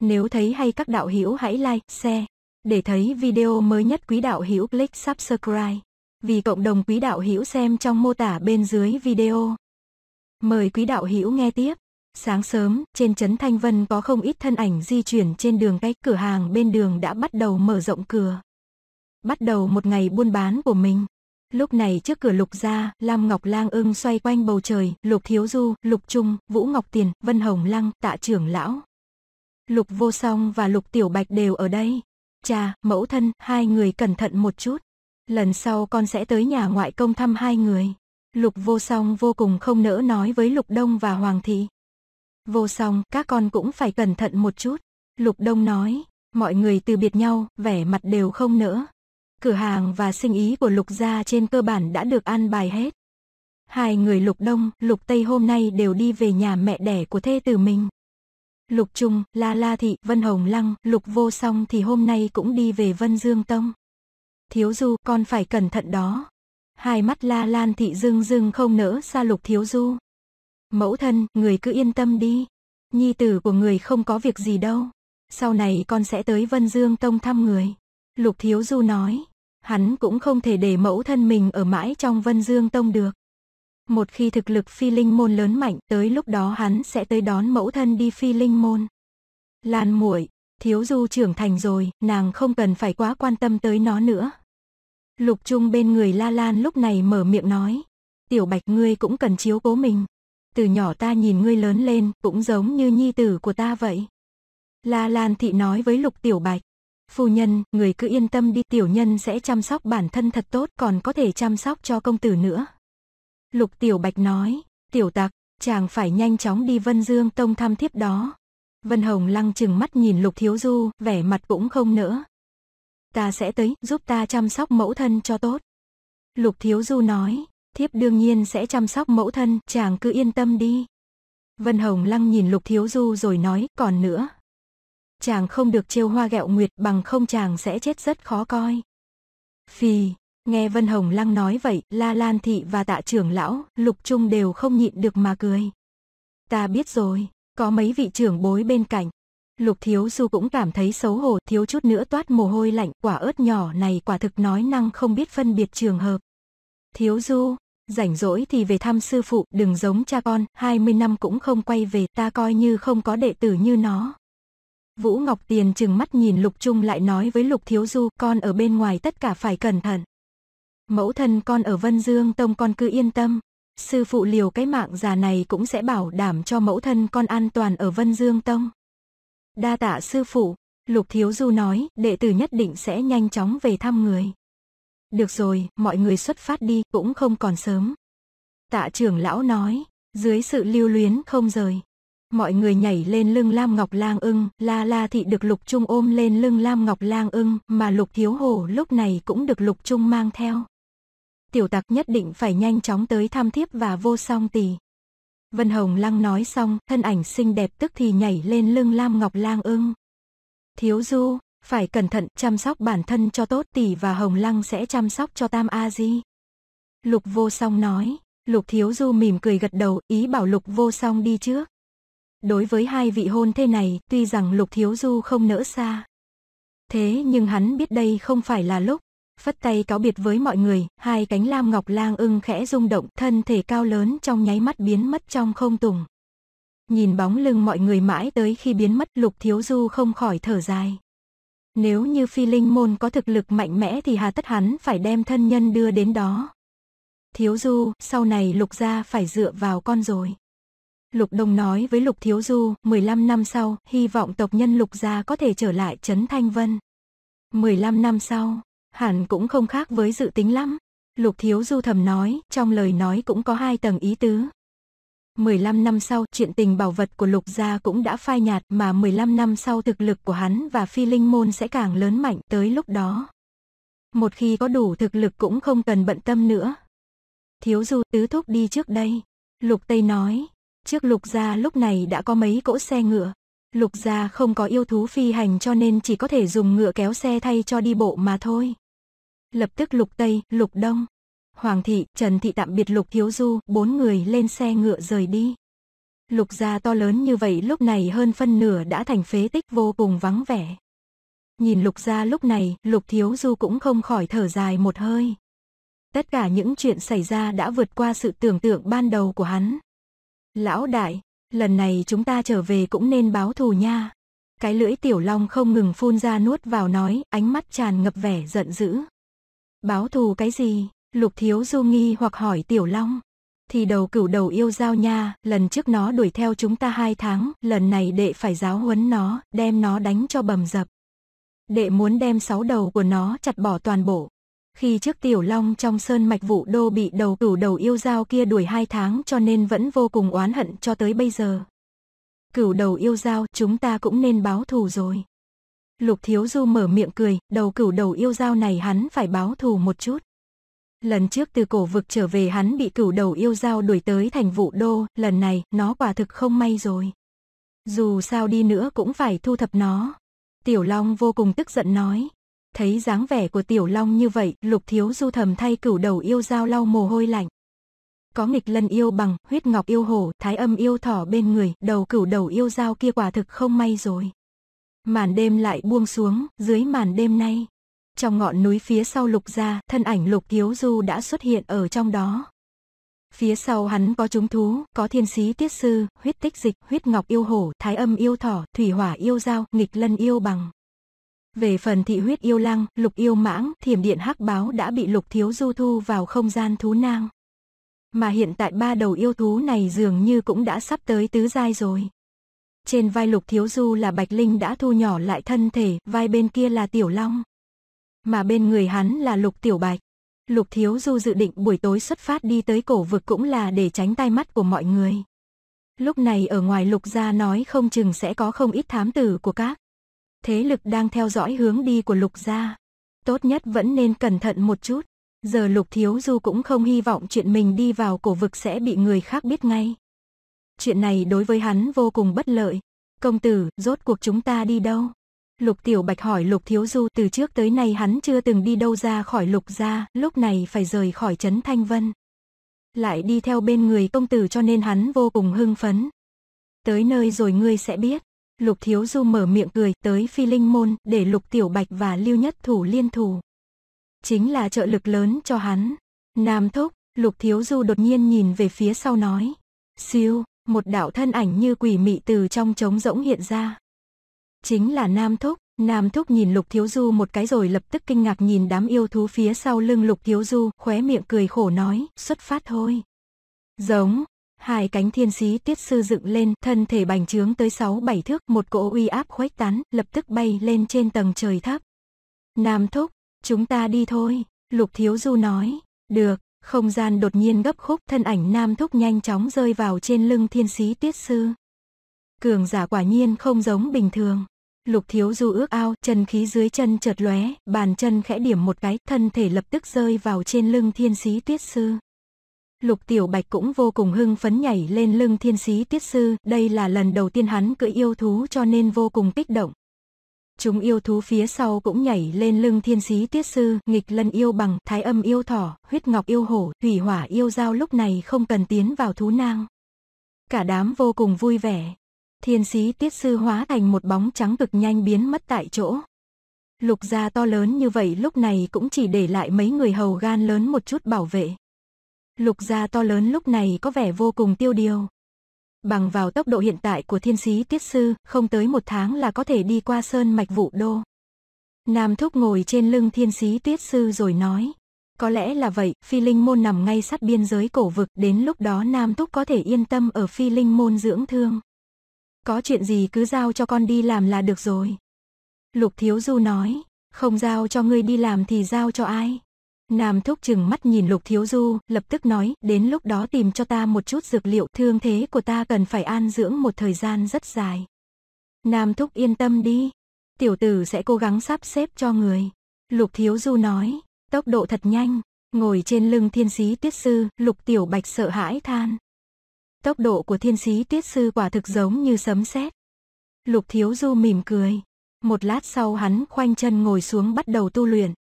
Nếu thấy hay các đạo hữu hãy like, share. Để thấy video mới nhất quý đạo hữu click subscribe. Vì cộng đồng quý đạo hữu xem trong mô tả bên dưới video. Mời quý đạo hữu nghe tiếp. Sáng sớm, trên trấn Thanh Vân có không ít thân ảnh di chuyển trên đường cách cửa hàng bên đường đã bắt đầu mở rộng cửa. Bắt đầu một ngày buôn bán của mình. Lúc này trước cửa Lục gia, Lam Ngọc Lang ưng xoay quanh bầu trời, Lục Thiếu Du, Lục Trung, Vũ Ngọc Tiền, Vân Hồng Lăng, Tạ trưởng lão, Lục vô song và lục tiểu bạch đều ở đây. Cha, mẫu thân, hai người cẩn thận một chút. Lần sau con sẽ tới nhà ngoại công thăm hai người. Lục vô song vô cùng không nỡ nói với lục đông và hoàng thị. Vô song, các con cũng phải cẩn thận một chút. Lục đông nói, mọi người từ biệt nhau, vẻ mặt đều không nỡ. Cửa hàng và sinh ý của lục gia trên cơ bản đã được an bài hết. Hai người lục đông, lục tây hôm nay đều đi về nhà mẹ đẻ của thê từ mình. Lục Trung, La La Thị, Vân Hồng Lăng, Lục Vô Song thì hôm nay cũng đi về Vân Dương Tông. Thiếu Du, con phải cẩn thận đó. Hai mắt La Lan Thị dưng dưng không nỡ xa Lục Thiếu Du. Mẫu thân, người cứ yên tâm đi. Nhi tử của người không có việc gì đâu. Sau này con sẽ tới Vân Dương Tông thăm người. Lục Thiếu Du nói. Hắn cũng không thể để mẫu thân mình ở mãi trong Vân Dương Tông được một khi thực lực phi linh môn lớn mạnh tới lúc đó hắn sẽ tới đón mẫu thân đi phi linh môn. Lan muội thiếu du trưởng thành rồi, nàng không cần phải quá quan tâm tới nó nữa. Lục Trung bên người La Lan lúc này mở miệng nói, tiểu bạch ngươi cũng cần chiếu cố mình. Từ nhỏ ta nhìn ngươi lớn lên, cũng giống như nhi tử của ta vậy. La Lan thị nói với lục tiểu bạch, phu nhân, người cứ yên tâm đi tiểu nhân sẽ chăm sóc bản thân thật tốt còn có thể chăm sóc cho công tử nữa. Lục Tiểu Bạch nói, tiểu tặc, chàng phải nhanh chóng đi Vân Dương Tông thăm thiếp đó. Vân Hồng lăng chừng mắt nhìn Lục Thiếu Du, vẻ mặt cũng không nữa. Ta sẽ tới, giúp ta chăm sóc mẫu thân cho tốt. Lục Thiếu Du nói, thiếp đương nhiên sẽ chăm sóc mẫu thân, chàng cứ yên tâm đi. Vân Hồng lăng nhìn Lục Thiếu Du rồi nói, còn nữa. Chàng không được trêu hoa gẹo nguyệt bằng không chàng sẽ chết rất khó coi. Phì, Nghe Vân Hồng Lăng nói vậy, La Lan Thị và tạ trưởng lão, Lục Trung đều không nhịn được mà cười. Ta biết rồi, có mấy vị trưởng bối bên cạnh. Lục Thiếu Du cũng cảm thấy xấu hổ, thiếu chút nữa toát mồ hôi lạnh, quả ớt nhỏ này quả thực nói năng không biết phân biệt trường hợp. Thiếu Du, rảnh rỗi thì về thăm sư phụ, đừng giống cha con, 20 năm cũng không quay về, ta coi như không có đệ tử như nó. Vũ Ngọc Tiền chừng mắt nhìn Lục Trung lại nói với Lục Thiếu Du, con ở bên ngoài tất cả phải cẩn thận. Mẫu thân con ở Vân Dương Tông con cứ yên tâm, sư phụ liều cái mạng già này cũng sẽ bảo đảm cho mẫu thân con an toàn ở Vân Dương Tông. Đa tạ sư phụ, Lục Thiếu Du nói, đệ tử nhất định sẽ nhanh chóng về thăm người. Được rồi, mọi người xuất phát đi, cũng không còn sớm. Tạ trưởng lão nói, dưới sự lưu luyến không rời. Mọi người nhảy lên lưng Lam Ngọc Lang ưng, La La Thị được Lục Trung ôm lên lưng Lam Ngọc Lang ưng, mà Lục Thiếu Hổ lúc này cũng được Lục Trung mang theo tiểu tặc nhất định phải nhanh chóng tới tham thiếp và vô song tỷ. Vân Hồng Lăng nói xong, thân ảnh xinh đẹp tức thì nhảy lên lưng Lam Ngọc Lang ưng. Thiếu Du, phải cẩn thận chăm sóc bản thân cho tốt tỷ và Hồng Lăng sẽ chăm sóc cho Tam A Di. Lục Vô Song nói, Lục Thiếu Du mỉm cười gật đầu, ý bảo Lục Vô Song đi trước. Đối với hai vị hôn thê này, tuy rằng Lục Thiếu Du không nỡ xa. Thế nhưng hắn biết đây không phải là lúc phất tay cáo biệt với mọi người, hai cánh lam ngọc lang ưng khẽ rung động, thân thể cao lớn trong nháy mắt biến mất trong không tùng. Nhìn bóng lưng mọi người mãi tới khi biến mất lục thiếu du không khỏi thở dài. Nếu như phi linh môn có thực lực mạnh mẽ thì hà tất hắn phải đem thân nhân đưa đến đó. Thiếu du, sau này lục gia phải dựa vào con rồi. Lục đồng nói với Lục Thiếu Du, 15 năm sau, hy vọng tộc nhân Lục gia có thể trở lại Trấn Thanh Vân. 15 năm sau, hẳn cũng không khác với dự tính lắm. Lục Thiếu Du thầm nói, trong lời nói cũng có hai tầng ý tứ. 15 năm sau, chuyện tình bảo vật của Lục Gia cũng đã phai nhạt mà 15 năm sau thực lực của hắn và phi linh môn sẽ càng lớn mạnh tới lúc đó. Một khi có đủ thực lực cũng không cần bận tâm nữa. Thiếu Du tứ thúc đi trước đây. Lục Tây nói, trước Lục Gia lúc này đã có mấy cỗ xe ngựa. Lục Gia không có yêu thú phi hành cho nên chỉ có thể dùng ngựa kéo xe thay cho đi bộ mà thôi lập tức lục tây lục đông hoàng thị trần thị tạm biệt lục thiếu du bốn người lên xe ngựa rời đi lục gia to lớn như vậy lúc này hơn phân nửa đã thành phế tích vô cùng vắng vẻ nhìn lục gia lúc này lục thiếu du cũng không khỏi thở dài một hơi tất cả những chuyện xảy ra đã vượt qua sự tưởng tượng ban đầu của hắn lão đại lần này chúng ta trở về cũng nên báo thù nha cái lưỡi tiểu long không ngừng phun ra nuốt vào nói, ánh mắt tràn ngập vẻ giận dữ. Báo thù cái gì? Lục Thiếu Du nghi hoặc hỏi Tiểu Long. Thì đầu cửu đầu yêu giao nha, lần trước nó đuổi theo chúng ta hai tháng, lần này đệ phải giáo huấn nó, đem nó đánh cho bầm dập. Đệ muốn đem sáu đầu của nó chặt bỏ toàn bộ. Khi trước Tiểu Long trong sơn mạch vụ đô bị đầu cửu đầu yêu giao kia đuổi hai tháng cho nên vẫn vô cùng oán hận cho tới bây giờ. Cửu đầu yêu giao chúng ta cũng nên báo thù rồi. Lục Thiếu Du mở miệng cười, đầu cửu đầu yêu dao này hắn phải báo thù một chút. Lần trước từ cổ vực trở về hắn bị cửu đầu yêu dao đuổi tới thành vụ đô, lần này nó quả thực không may rồi. Dù sao đi nữa cũng phải thu thập nó. Tiểu Long vô cùng tức giận nói. Thấy dáng vẻ của Tiểu Long như vậy, Lục Thiếu Du thầm thay cửu đầu yêu dao lau mồ hôi lạnh. Có nghịch lân yêu bằng, huyết ngọc yêu hổ, thái âm yêu thỏ bên người, đầu cửu đầu yêu dao kia quả thực không may rồi màn đêm lại buông xuống, dưới màn đêm nay. Trong ngọn núi phía sau lục gia, thân ảnh lục thiếu du đã xuất hiện ở trong đó. Phía sau hắn có chúng thú, có thiên sĩ tiết sư, huyết tích dịch, huyết ngọc yêu hổ, thái âm yêu thỏ, thủy hỏa yêu dao, nghịch lân yêu bằng. Về phần thị huyết yêu lăng, lục yêu mãng, thiểm điện hắc báo đã bị lục thiếu du thu vào không gian thú nang. Mà hiện tại ba đầu yêu thú này dường như cũng đã sắp tới tứ giai rồi. Trên vai Lục Thiếu Du là Bạch Linh đã thu nhỏ lại thân thể, vai bên kia là Tiểu Long. Mà bên người hắn là Lục Tiểu Bạch. Lục Thiếu Du dự định buổi tối xuất phát đi tới cổ vực cũng là để tránh tai mắt của mọi người. Lúc này ở ngoài Lục gia nói không chừng sẽ có không ít thám tử của các thế lực đang theo dõi hướng đi của Lục gia. Tốt nhất vẫn nên cẩn thận một chút. Giờ Lục Thiếu Du cũng không hy vọng chuyện mình đi vào cổ vực sẽ bị người khác biết ngay. Chuyện này đối với hắn vô cùng bất lợi. Công tử, rốt cuộc chúng ta đi đâu? Lục Tiểu Bạch hỏi Lục Thiếu Du từ trước tới nay hắn chưa từng đi đâu ra khỏi Lục gia, lúc này phải rời khỏi Trấn Thanh Vân. Lại đi theo bên người công tử cho nên hắn vô cùng hưng phấn. Tới nơi rồi ngươi sẽ biết. Lục Thiếu Du mở miệng cười tới phi linh môn để Lục Tiểu Bạch và Lưu Nhất Thủ liên thủ. Chính là trợ lực lớn cho hắn. Nam Thúc, Lục Thiếu Du đột nhiên nhìn về phía sau nói. Siêu, một đạo thân ảnh như quỷ mị từ trong trống rỗng hiện ra. Chính là Nam Thúc, Nam Thúc nhìn Lục Thiếu Du một cái rồi lập tức kinh ngạc nhìn đám yêu thú phía sau lưng Lục Thiếu Du, khóe miệng cười khổ nói, xuất phát thôi. Giống, hai cánh thiên sĩ tiết sư dựng lên, thân thể bành trướng tới 6-7 thước, một cỗ uy áp khuếch tán, lập tức bay lên trên tầng trời thấp. Nam Thúc, chúng ta đi thôi, Lục Thiếu Du nói, được, không gian đột nhiên gấp khúc thân ảnh nam thúc nhanh chóng rơi vào trên lưng thiên sĩ tuyết sư. Cường giả quả nhiên không giống bình thường. Lục thiếu du ước ao, chân khí dưới chân chợt lóe, bàn chân khẽ điểm một cái, thân thể lập tức rơi vào trên lưng thiên sĩ tuyết sư. Lục Tiểu Bạch cũng vô cùng hưng phấn nhảy lên lưng thiên sĩ tuyết sư, đây là lần đầu tiên hắn cưỡi yêu thú cho nên vô cùng kích động. Chúng yêu thú phía sau cũng nhảy lên lưng thiên sĩ tuyết sư, nghịch lân yêu bằng, thái âm yêu thỏ, huyết ngọc yêu hổ, thủy hỏa yêu dao lúc này không cần tiến vào thú nang. Cả đám vô cùng vui vẻ. Thiên sĩ tuyết sư hóa thành một bóng trắng cực nhanh biến mất tại chỗ. Lục gia to lớn như vậy lúc này cũng chỉ để lại mấy người hầu gan lớn một chút bảo vệ. Lục gia to lớn lúc này có vẻ vô cùng tiêu điều. Bằng vào tốc độ hiện tại của thiên sĩ tiết sư, không tới một tháng là có thể đi qua sơn mạch vụ đô. Nam Thúc ngồi trên lưng thiên sĩ tuyết sư rồi nói. Có lẽ là vậy, phi linh môn nằm ngay sát biên giới cổ vực, đến lúc đó Nam Thúc có thể yên tâm ở phi linh môn dưỡng thương. Có chuyện gì cứ giao cho con đi làm là được rồi. Lục Thiếu Du nói, không giao cho ngươi đi làm thì giao cho ai? Nam Thúc chừng mắt nhìn Lục Thiếu Du, lập tức nói, đến lúc đó tìm cho ta một chút dược liệu, thương thế của ta cần phải an dưỡng một thời gian rất dài. Nam Thúc yên tâm đi, tiểu tử sẽ cố gắng sắp xếp cho người. Lục Thiếu Du nói, tốc độ thật nhanh, ngồi trên lưng thiên sĩ tuyết sư, Lục Tiểu Bạch sợ hãi than. Tốc độ của thiên sĩ tuyết sư quả thực giống như sấm sét. Lục Thiếu Du mỉm cười, một lát sau hắn khoanh chân ngồi xuống bắt đầu tu luyện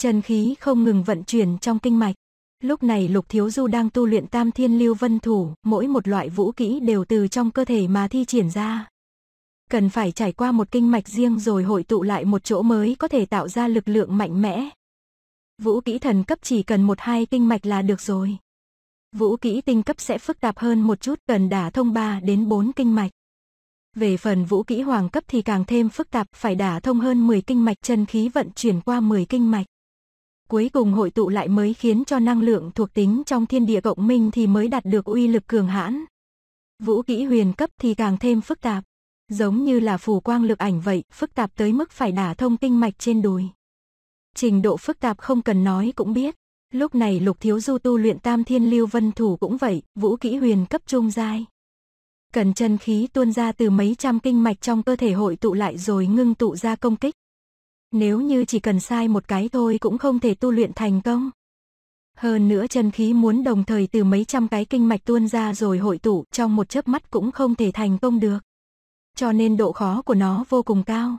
chân khí không ngừng vận chuyển trong kinh mạch. Lúc này Lục Thiếu Du đang tu luyện Tam Thiên Lưu Vân Thủ, mỗi một loại vũ kỹ đều từ trong cơ thể mà thi triển ra. Cần phải trải qua một kinh mạch riêng rồi hội tụ lại một chỗ mới có thể tạo ra lực lượng mạnh mẽ. Vũ kỹ thần cấp chỉ cần một hai kinh mạch là được rồi. Vũ kỹ tinh cấp sẽ phức tạp hơn một chút, cần đả thông 3 đến 4 kinh mạch. Về phần vũ kỹ hoàng cấp thì càng thêm phức tạp, phải đả thông hơn 10 kinh mạch chân khí vận chuyển qua 10 kinh mạch cuối cùng hội tụ lại mới khiến cho năng lượng thuộc tính trong thiên địa cộng minh thì mới đạt được uy lực cường hãn. Vũ kỹ huyền cấp thì càng thêm phức tạp, giống như là phù quang lực ảnh vậy, phức tạp tới mức phải đả thông kinh mạch trên đùi. Trình độ phức tạp không cần nói cũng biết, lúc này Lục Thiếu Du tu luyện Tam Thiên Lưu Vân Thủ cũng vậy, vũ kỹ huyền cấp trung giai. Cần chân khí tuôn ra từ mấy trăm kinh mạch trong cơ thể hội tụ lại rồi ngưng tụ ra công kích. Nếu như chỉ cần sai một cái thôi cũng không thể tu luyện thành công. Hơn nữa chân khí muốn đồng thời từ mấy trăm cái kinh mạch tuôn ra rồi hội tụ trong một chớp mắt cũng không thể thành công được. Cho nên độ khó của nó vô cùng cao.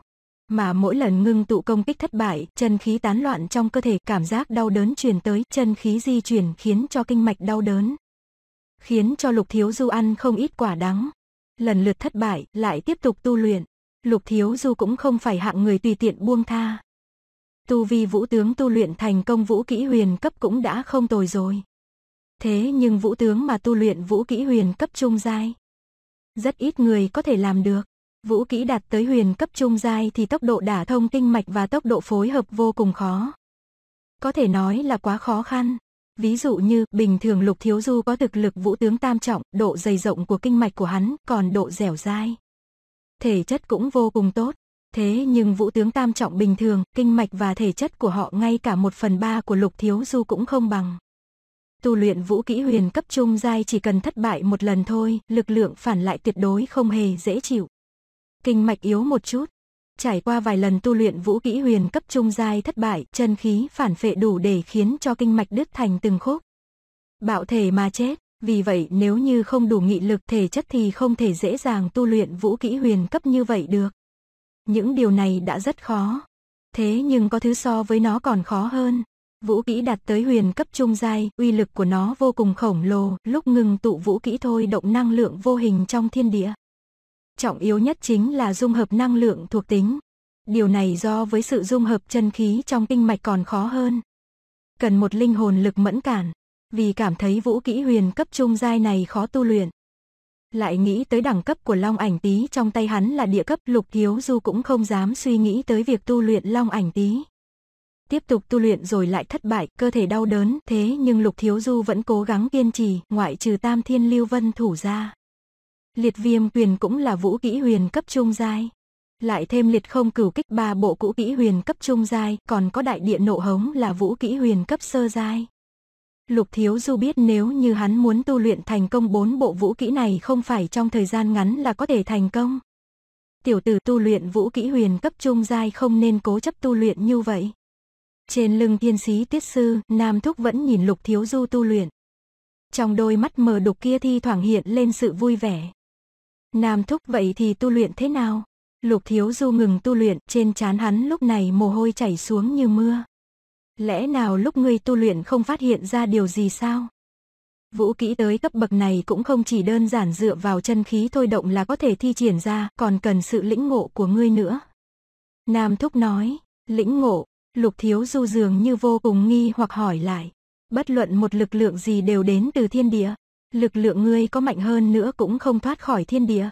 Mà mỗi lần ngưng tụ công kích thất bại, chân khí tán loạn trong cơ thể cảm giác đau đớn truyền tới, chân khí di chuyển khiến cho kinh mạch đau đớn. Khiến cho lục thiếu du ăn không ít quả đắng. Lần lượt thất bại, lại tiếp tục tu luyện. Lục Thiếu Du cũng không phải hạng người tùy tiện buông tha. Tu vi vũ tướng tu luyện thành công vũ kỹ huyền cấp cũng đã không tồi rồi. Thế nhưng vũ tướng mà tu luyện vũ kỹ huyền cấp trung giai. Rất ít người có thể làm được. Vũ kỹ đạt tới huyền cấp trung giai thì tốc độ đả thông kinh mạch và tốc độ phối hợp vô cùng khó. Có thể nói là quá khó khăn. Ví dụ như, bình thường Lục Thiếu Du có thực lực vũ tướng tam trọng, độ dày rộng của kinh mạch của hắn, còn độ dẻo dai, thể chất cũng vô cùng tốt. Thế nhưng vũ tướng tam trọng bình thường, kinh mạch và thể chất của họ ngay cả một phần ba của lục thiếu du cũng không bằng. Tu luyện vũ kỹ huyền cấp trung giai chỉ cần thất bại một lần thôi, lực lượng phản lại tuyệt đối không hề dễ chịu. Kinh mạch yếu một chút. Trải qua vài lần tu luyện vũ kỹ huyền cấp trung giai thất bại, chân khí phản phệ đủ để khiến cho kinh mạch đứt thành từng khúc. Bạo thể mà chết, vì vậy nếu như không đủ nghị lực thể chất thì không thể dễ dàng tu luyện vũ kỹ huyền cấp như vậy được. Những điều này đã rất khó. Thế nhưng có thứ so với nó còn khó hơn. Vũ kỹ đạt tới huyền cấp trung giai, uy lực của nó vô cùng khổng lồ, lúc ngừng tụ vũ kỹ thôi động năng lượng vô hình trong thiên địa. Trọng yếu nhất chính là dung hợp năng lượng thuộc tính. Điều này do với sự dung hợp chân khí trong kinh mạch còn khó hơn. Cần một linh hồn lực mẫn cản, vì cảm thấy vũ kỹ huyền cấp trung giai này khó tu luyện. Lại nghĩ tới đẳng cấp của long ảnh tí trong tay hắn là địa cấp lục thiếu du cũng không dám suy nghĩ tới việc tu luyện long ảnh tí. Tiếp tục tu luyện rồi lại thất bại, cơ thể đau đớn, thế nhưng lục thiếu du vẫn cố gắng kiên trì, ngoại trừ tam thiên lưu vân thủ ra. Liệt viêm quyền cũng là vũ kỹ huyền cấp trung giai. Lại thêm liệt không cửu kích ba bộ cũ kỹ huyền cấp trung giai, còn có đại địa nộ hống là vũ kỹ huyền cấp sơ giai. Lục Thiếu Du biết nếu như hắn muốn tu luyện thành công bốn bộ vũ kỹ này không phải trong thời gian ngắn là có thể thành công. Tiểu tử tu luyện vũ kỹ huyền cấp trung giai không nên cố chấp tu luyện như vậy. Trên lưng thiên sĩ tiết sư, Nam Thúc vẫn nhìn Lục Thiếu Du tu luyện. Trong đôi mắt mờ đục kia thi thoảng hiện lên sự vui vẻ. Nam Thúc vậy thì tu luyện thế nào? Lục Thiếu Du ngừng tu luyện, trên trán hắn lúc này mồ hôi chảy xuống như mưa. Lẽ nào lúc ngươi tu luyện không phát hiện ra điều gì sao? Vũ kỹ tới cấp bậc này cũng không chỉ đơn giản dựa vào chân khí thôi động là có thể thi triển ra, còn cần sự lĩnh ngộ của ngươi nữa. Nam Thúc nói, lĩnh ngộ, lục thiếu du dường như vô cùng nghi hoặc hỏi lại. Bất luận một lực lượng gì đều đến từ thiên địa, lực lượng ngươi có mạnh hơn nữa cũng không thoát khỏi thiên địa.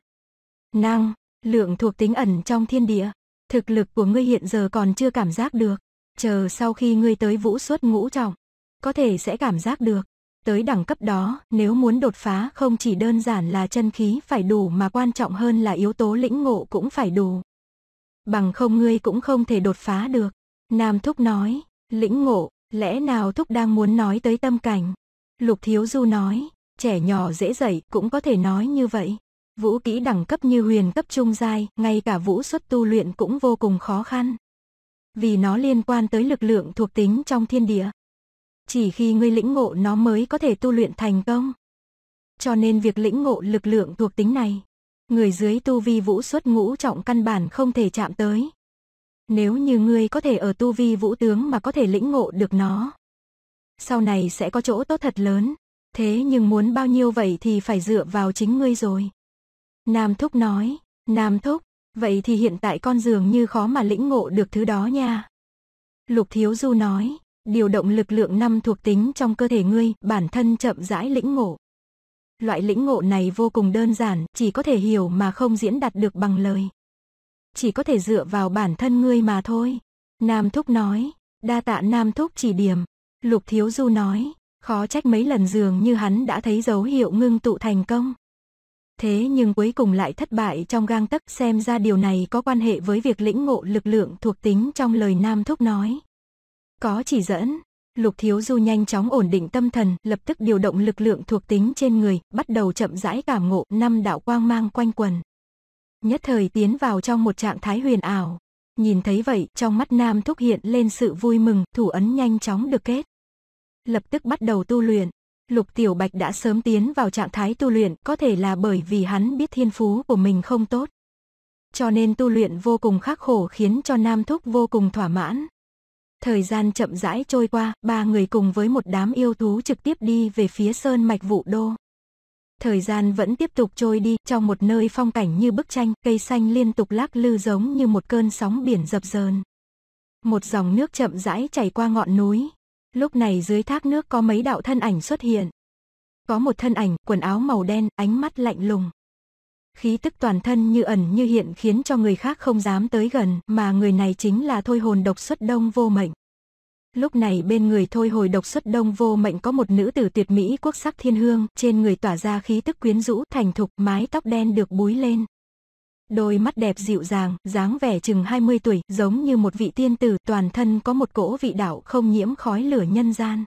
Năng, lượng thuộc tính ẩn trong thiên địa, thực lực của ngươi hiện giờ còn chưa cảm giác được chờ sau khi ngươi tới vũ suất ngũ trọng, có thể sẽ cảm giác được. Tới đẳng cấp đó, nếu muốn đột phá không chỉ đơn giản là chân khí phải đủ mà quan trọng hơn là yếu tố lĩnh ngộ cũng phải đủ. Bằng không ngươi cũng không thể đột phá được. Nam Thúc nói, lĩnh ngộ, lẽ nào Thúc đang muốn nói tới tâm cảnh? Lục Thiếu Du nói, trẻ nhỏ dễ dậy cũng có thể nói như vậy. Vũ kỹ đẳng cấp như huyền cấp trung giai, ngay cả vũ xuất tu luyện cũng vô cùng khó khăn vì nó liên quan tới lực lượng thuộc tính trong thiên địa. Chỉ khi ngươi lĩnh ngộ nó mới có thể tu luyện thành công. Cho nên việc lĩnh ngộ lực lượng thuộc tính này, người dưới tu vi vũ xuất ngũ trọng căn bản không thể chạm tới. Nếu như ngươi có thể ở tu vi vũ tướng mà có thể lĩnh ngộ được nó, sau này sẽ có chỗ tốt thật lớn. Thế nhưng muốn bao nhiêu vậy thì phải dựa vào chính ngươi rồi. Nam Thúc nói, Nam Thúc, Vậy thì hiện tại con dường như khó mà lĩnh ngộ được thứ đó nha. Lục Thiếu Du nói, điều động lực lượng năm thuộc tính trong cơ thể ngươi, bản thân chậm rãi lĩnh ngộ. Loại lĩnh ngộ này vô cùng đơn giản, chỉ có thể hiểu mà không diễn đạt được bằng lời. Chỉ có thể dựa vào bản thân ngươi mà thôi. Nam Thúc nói, đa tạ Nam Thúc chỉ điểm. Lục Thiếu Du nói, khó trách mấy lần dường như hắn đã thấy dấu hiệu ngưng tụ thành công thế nhưng cuối cùng lại thất bại trong gang tấc xem ra điều này có quan hệ với việc lĩnh ngộ lực lượng thuộc tính trong lời Nam Thúc nói. Có chỉ dẫn, Lục Thiếu Du nhanh chóng ổn định tâm thần, lập tức điều động lực lượng thuộc tính trên người, bắt đầu chậm rãi cảm ngộ năm đạo quang mang quanh quần. Nhất thời tiến vào trong một trạng thái huyền ảo. Nhìn thấy vậy, trong mắt Nam Thúc hiện lên sự vui mừng, thủ ấn nhanh chóng được kết. Lập tức bắt đầu tu luyện. Lục Tiểu Bạch đã sớm tiến vào trạng thái tu luyện, có thể là bởi vì hắn biết thiên phú của mình không tốt. Cho nên tu luyện vô cùng khắc khổ khiến cho Nam Thúc vô cùng thỏa mãn. Thời gian chậm rãi trôi qua, ba người cùng với một đám yêu thú trực tiếp đi về phía sơn mạch vụ đô. Thời gian vẫn tiếp tục trôi đi, trong một nơi phong cảnh như bức tranh, cây xanh liên tục lắc lư giống như một cơn sóng biển dập dờn. Một dòng nước chậm rãi chảy qua ngọn núi, Lúc này dưới thác nước có mấy đạo thân ảnh xuất hiện. Có một thân ảnh, quần áo màu đen, ánh mắt lạnh lùng. Khí tức toàn thân như ẩn như hiện khiến cho người khác không dám tới gần, mà người này chính là thôi hồn độc xuất đông vô mệnh. Lúc này bên người thôi hồi độc xuất đông vô mệnh có một nữ tử tuyệt mỹ quốc sắc thiên hương, trên người tỏa ra khí tức quyến rũ thành thục mái tóc đen được búi lên, Đôi mắt đẹp dịu dàng, dáng vẻ chừng 20 tuổi, giống như một vị tiên tử, toàn thân có một cỗ vị đạo không nhiễm khói lửa nhân gian.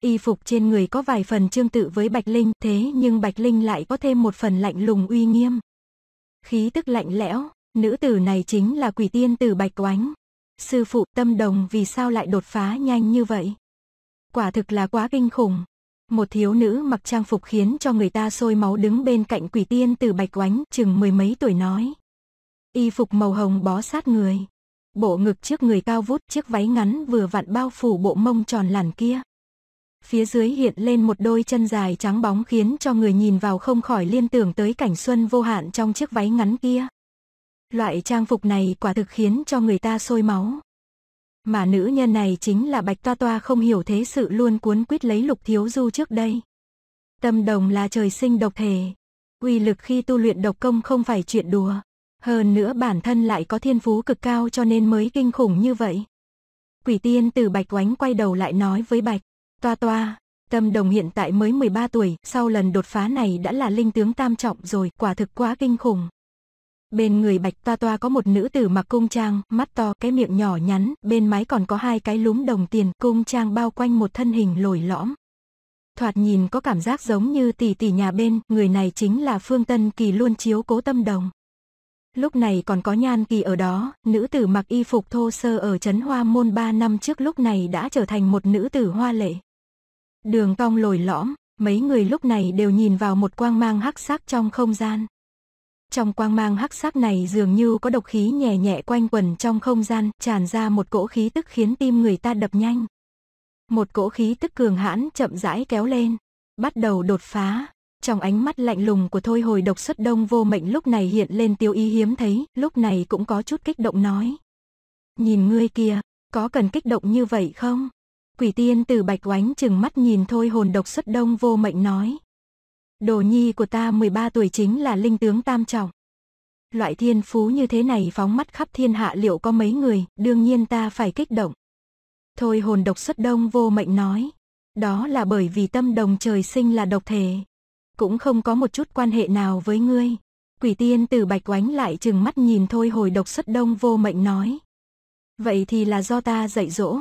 Y phục trên người có vài phần tương tự với Bạch Linh, thế nhưng Bạch Linh lại có thêm một phần lạnh lùng uy nghiêm. Khí tức lạnh lẽo, nữ tử này chính là quỷ tiên tử Bạch Oánh. Sư phụ tâm đồng vì sao lại đột phá nhanh như vậy? Quả thực là quá kinh khủng một thiếu nữ mặc trang phục khiến cho người ta sôi máu đứng bên cạnh quỷ tiên từ bạch oánh chừng mười mấy tuổi nói. Y phục màu hồng bó sát người. Bộ ngực trước người cao vút chiếc váy ngắn vừa vặn bao phủ bộ mông tròn làn kia. Phía dưới hiện lên một đôi chân dài trắng bóng khiến cho người nhìn vào không khỏi liên tưởng tới cảnh xuân vô hạn trong chiếc váy ngắn kia. Loại trang phục này quả thực khiến cho người ta sôi máu. Mà nữ nhân này chính là Bạch Toa Toa không hiểu thế sự luôn cuốn quýt lấy lục thiếu du trước đây. Tâm đồng là trời sinh độc thể. Uy lực khi tu luyện độc công không phải chuyện đùa. Hơn nữa bản thân lại có thiên phú cực cao cho nên mới kinh khủng như vậy. Quỷ tiên từ Bạch Oánh quay đầu lại nói với Bạch. Toa toa, tâm đồng hiện tại mới 13 tuổi, sau lần đột phá này đã là linh tướng tam trọng rồi, quả thực quá kinh khủng. Bên người bạch toa toa có một nữ tử mặc cung trang, mắt to, cái miệng nhỏ nhắn, bên mái còn có hai cái lúm đồng tiền, cung trang bao quanh một thân hình lồi lõm. Thoạt nhìn có cảm giác giống như tỷ tỷ nhà bên, người này chính là Phương Tân Kỳ luôn chiếu cố tâm đồng. Lúc này còn có nhan kỳ ở đó, nữ tử mặc y phục thô sơ ở chấn Hoa Môn ba năm trước lúc này đã trở thành một nữ tử hoa lệ. Đường cong lồi lõm, mấy người lúc này đều nhìn vào một quang mang hắc sắc trong không gian trong quang mang hắc sắc này dường như có độc khí nhẹ nhẹ quanh quẩn trong không gian, tràn ra một cỗ khí tức khiến tim người ta đập nhanh. Một cỗ khí tức cường hãn chậm rãi kéo lên, bắt đầu đột phá. Trong ánh mắt lạnh lùng của thôi hồi độc xuất đông vô mệnh lúc này hiện lên tiêu y hiếm thấy, lúc này cũng có chút kích động nói. Nhìn ngươi kia, có cần kích động như vậy không? Quỷ tiên từ bạch oánh chừng mắt nhìn thôi hồn độc xuất đông vô mệnh nói. Đồ nhi của ta 13 tuổi chính là linh tướng tam trọng. Loại thiên phú như thế này phóng mắt khắp thiên hạ liệu có mấy người, đương nhiên ta phải kích động. Thôi hồn độc xuất đông vô mệnh nói. Đó là bởi vì tâm đồng trời sinh là độc thể. Cũng không có một chút quan hệ nào với ngươi. Quỷ tiên từ bạch oánh lại chừng mắt nhìn thôi hồi độc xuất đông vô mệnh nói. Vậy thì là do ta dạy dỗ.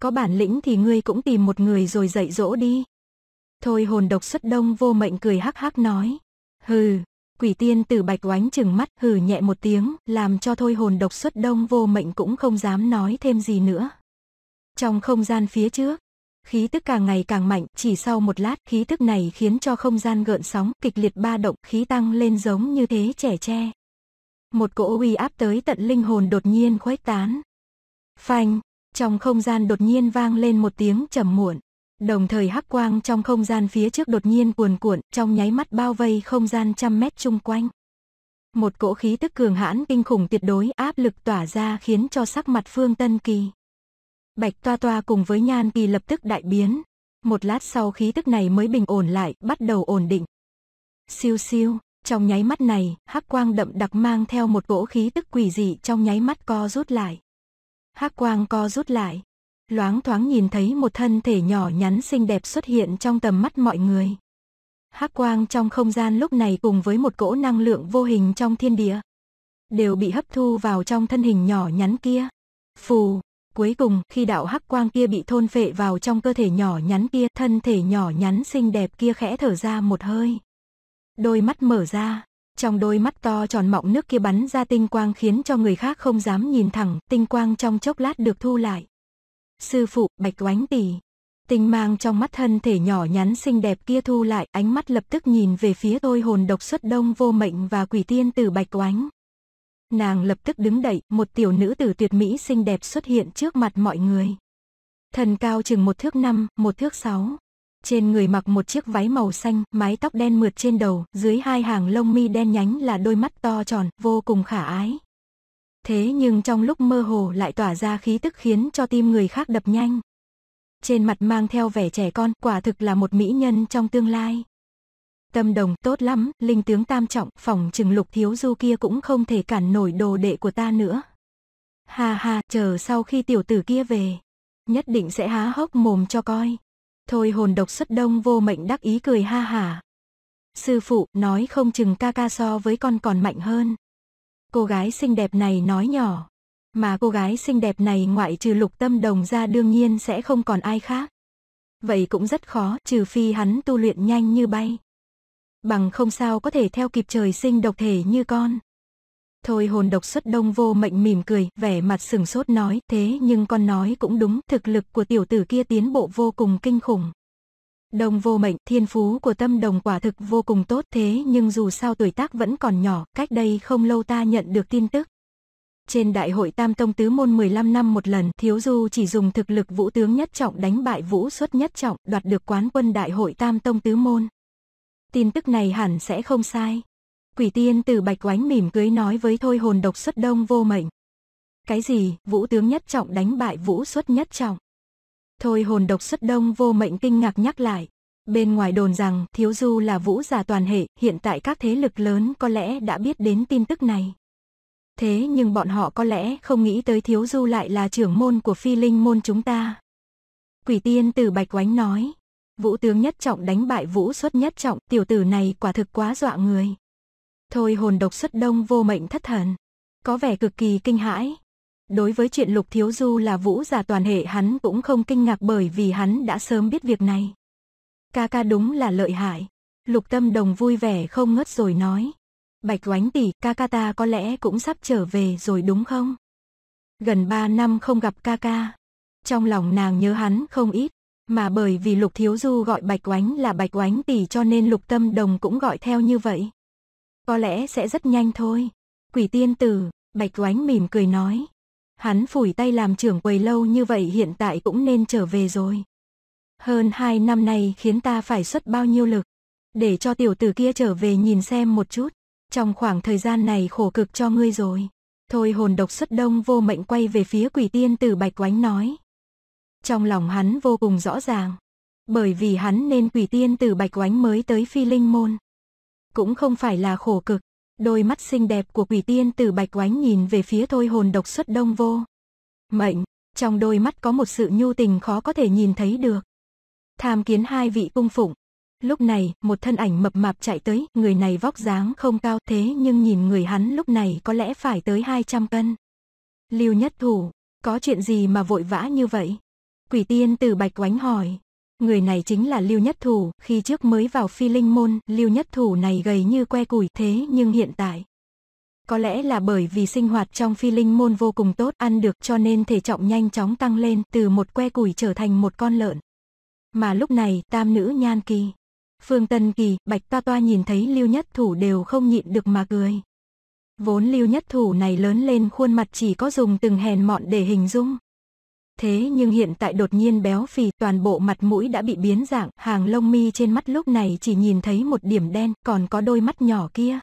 Có bản lĩnh thì ngươi cũng tìm một người rồi dạy dỗ đi. Thôi hồn độc xuất đông vô mệnh cười hắc hắc nói. Hừ, quỷ tiên tử bạch oánh chừng mắt hừ nhẹ một tiếng, làm cho thôi hồn độc xuất đông vô mệnh cũng không dám nói thêm gì nữa. Trong không gian phía trước, khí tức càng ngày càng mạnh, chỉ sau một lát khí tức này khiến cho không gian gợn sóng, kịch liệt ba động, khí tăng lên giống như thế trẻ tre. Một cỗ uy áp tới tận linh hồn đột nhiên khuếch tán. Phanh, trong không gian đột nhiên vang lên một tiếng trầm muộn. Đồng thời hắc quang trong không gian phía trước đột nhiên cuồn cuộn, trong nháy mắt bao vây không gian trăm mét chung quanh. Một cỗ khí tức cường hãn kinh khủng tuyệt đối áp lực tỏa ra khiến cho sắc mặt Phương Tân Kỳ. Bạch Toa Toa cùng với Nhan Kỳ lập tức đại biến. Một lát sau khí tức này mới bình ổn lại, bắt đầu ổn định. Siêu siêu, trong nháy mắt này, hắc quang đậm đặc mang theo một cỗ khí tức quỷ dị trong nháy mắt co rút lại. Hắc quang co rút lại, loáng thoáng nhìn thấy một thân thể nhỏ nhắn xinh đẹp xuất hiện trong tầm mắt mọi người. Hắc quang trong không gian lúc này cùng với một cỗ năng lượng vô hình trong thiên địa, đều bị hấp thu vào trong thân hình nhỏ nhắn kia. Phù, cuối cùng khi đạo hắc quang kia bị thôn phệ vào trong cơ thể nhỏ nhắn kia, thân thể nhỏ nhắn xinh đẹp kia khẽ thở ra một hơi. Đôi mắt mở ra, trong đôi mắt to tròn mọng nước kia bắn ra tinh quang khiến cho người khác không dám nhìn thẳng, tinh quang trong chốc lát được thu lại sư phụ bạch oánh tỷ tình mang trong mắt thân thể nhỏ nhắn xinh đẹp kia thu lại ánh mắt lập tức nhìn về phía tôi hồn độc xuất đông vô mệnh và quỷ tiên từ bạch oánh nàng lập tức đứng đậy một tiểu nữ tử tuyệt mỹ xinh đẹp xuất hiện trước mặt mọi người thần cao chừng một thước năm một thước sáu trên người mặc một chiếc váy màu xanh mái tóc đen mượt trên đầu dưới hai hàng lông mi đen nhánh là đôi mắt to tròn vô cùng khả ái thế nhưng trong lúc mơ hồ lại tỏa ra khí tức khiến cho tim người khác đập nhanh. Trên mặt mang theo vẻ trẻ con, quả thực là một mỹ nhân trong tương lai. Tâm đồng tốt lắm, linh tướng tam trọng, phòng trừng lục thiếu du kia cũng không thể cản nổi đồ đệ của ta nữa. Ha ha, chờ sau khi tiểu tử kia về, nhất định sẽ há hốc mồm cho coi. Thôi hồn độc xuất đông vô mệnh đắc ý cười ha hà Sư phụ, nói không chừng ca ca so với con còn mạnh hơn. Cô gái xinh đẹp này nói nhỏ. Mà cô gái xinh đẹp này ngoại trừ lục tâm đồng ra đương nhiên sẽ không còn ai khác. Vậy cũng rất khó, trừ phi hắn tu luyện nhanh như bay. Bằng không sao có thể theo kịp trời sinh độc thể như con. Thôi hồn độc xuất đông vô mệnh mỉm cười, vẻ mặt sừng sốt nói, thế nhưng con nói cũng đúng, thực lực của tiểu tử kia tiến bộ vô cùng kinh khủng. Đồng vô mệnh, thiên phú của tâm đồng quả thực vô cùng tốt thế nhưng dù sao tuổi tác vẫn còn nhỏ, cách đây không lâu ta nhận được tin tức. Trên đại hội tam tông tứ môn 15 năm một lần, Thiếu Du chỉ dùng thực lực vũ tướng nhất trọng đánh bại vũ xuất nhất trọng, đoạt được quán quân đại hội tam tông tứ môn. Tin tức này hẳn sẽ không sai. Quỷ tiên từ bạch oánh mỉm cưới nói với thôi hồn độc xuất đông vô mệnh. Cái gì, vũ tướng nhất trọng đánh bại vũ xuất nhất trọng. Thôi hồn độc xuất đông vô mệnh kinh ngạc nhắc lại. Bên ngoài đồn rằng Thiếu Du là vũ giả toàn hệ, hiện tại các thế lực lớn có lẽ đã biết đến tin tức này. Thế nhưng bọn họ có lẽ không nghĩ tới Thiếu Du lại là trưởng môn của phi linh môn chúng ta. Quỷ tiên từ Bạch Oánh nói. Vũ tướng nhất trọng đánh bại vũ xuất nhất trọng, tiểu tử này quả thực quá dọa người. Thôi hồn độc xuất đông vô mệnh thất thần. Có vẻ cực kỳ kinh hãi, Đối với chuyện Lục Thiếu Du là vũ giả toàn hệ hắn cũng không kinh ngạc bởi vì hắn đã sớm biết việc này. Ca ca đúng là lợi hại. Lục Tâm Đồng vui vẻ không ngớt rồi nói. Bạch Oánh tỷ, ca ca ta có lẽ cũng sắp trở về rồi đúng không? Gần 3 năm không gặp ca ca. Trong lòng nàng nhớ hắn không ít, mà bởi vì Lục Thiếu Du gọi Bạch Oánh là Bạch Oánh tỷ cho nên Lục Tâm Đồng cũng gọi theo như vậy. Có lẽ sẽ rất nhanh thôi. Quỷ tiên tử, Bạch Oánh mỉm cười nói. Hắn phủi tay làm trưởng quầy lâu như vậy hiện tại cũng nên trở về rồi. Hơn hai năm nay khiến ta phải xuất bao nhiêu lực. Để cho tiểu tử kia trở về nhìn xem một chút. Trong khoảng thời gian này khổ cực cho ngươi rồi. Thôi hồn độc xuất đông vô mệnh quay về phía quỷ tiên tử bạch oánh nói. Trong lòng hắn vô cùng rõ ràng. Bởi vì hắn nên quỷ tiên tử bạch oánh mới tới phi linh môn. Cũng không phải là khổ cực, Đôi mắt xinh đẹp của quỷ tiên từ bạch oánh nhìn về phía thôi hồn độc xuất đông vô. Mệnh, trong đôi mắt có một sự nhu tình khó có thể nhìn thấy được. Tham kiến hai vị cung phụng. Lúc này, một thân ảnh mập mạp chạy tới, người này vóc dáng không cao thế nhưng nhìn người hắn lúc này có lẽ phải tới 200 cân. Lưu nhất thủ, có chuyện gì mà vội vã như vậy? Quỷ tiên từ bạch oánh hỏi. Người này chính là Lưu Nhất Thủ, khi trước mới vào phi linh môn, Lưu Nhất Thủ này gầy như que củi thế nhưng hiện tại. Có lẽ là bởi vì sinh hoạt trong phi linh môn vô cùng tốt ăn được cho nên thể trọng nhanh chóng tăng lên từ một que củi trở thành một con lợn. Mà lúc này tam nữ nhan kỳ, phương tân kỳ, bạch toa toa nhìn thấy Lưu Nhất Thủ đều không nhịn được mà cười. Vốn Lưu Nhất Thủ này lớn lên khuôn mặt chỉ có dùng từng hèn mọn để hình dung. Thế nhưng hiện tại đột nhiên béo phì toàn bộ mặt mũi đã bị biến dạng, hàng lông mi trên mắt lúc này chỉ nhìn thấy một điểm đen, còn có đôi mắt nhỏ kia.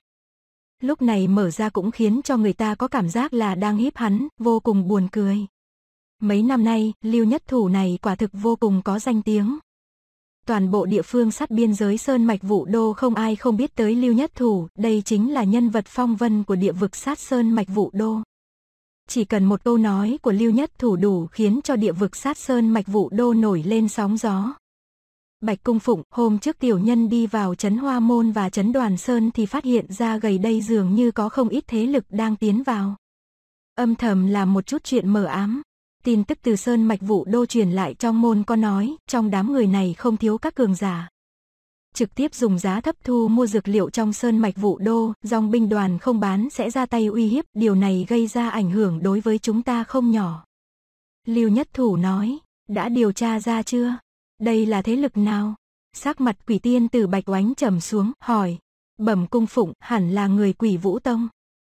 Lúc này mở ra cũng khiến cho người ta có cảm giác là đang híp hắn, vô cùng buồn cười. Mấy năm nay, lưu nhất thủ này quả thực vô cùng có danh tiếng. Toàn bộ địa phương sát biên giới Sơn Mạch Vũ Đô không ai không biết tới lưu nhất thủ, đây chính là nhân vật phong vân của địa vực sát Sơn Mạch Vũ Đô chỉ cần một câu nói của Lưu Nhất Thủ đủ khiến cho địa vực sát sơn mạch vụ đô nổi lên sóng gió. Bạch Cung Phụng, hôm trước tiểu nhân đi vào Trấn Hoa Môn và Trấn Đoàn Sơn thì phát hiện ra gầy đây dường như có không ít thế lực đang tiến vào. Âm thầm là một chút chuyện mờ ám. Tin tức từ Sơn Mạch Vụ Đô truyền lại trong môn có nói, trong đám người này không thiếu các cường giả trực tiếp dùng giá thấp thu mua dược liệu trong sơn mạch vụ đô, dòng binh đoàn không bán sẽ ra tay uy hiếp, điều này gây ra ảnh hưởng đối với chúng ta không nhỏ. Lưu Nhất Thủ nói, đã điều tra ra chưa? Đây là thế lực nào? Sắc mặt quỷ tiên từ bạch oánh trầm xuống, hỏi. Bẩm cung phụng, hẳn là người quỷ vũ tông.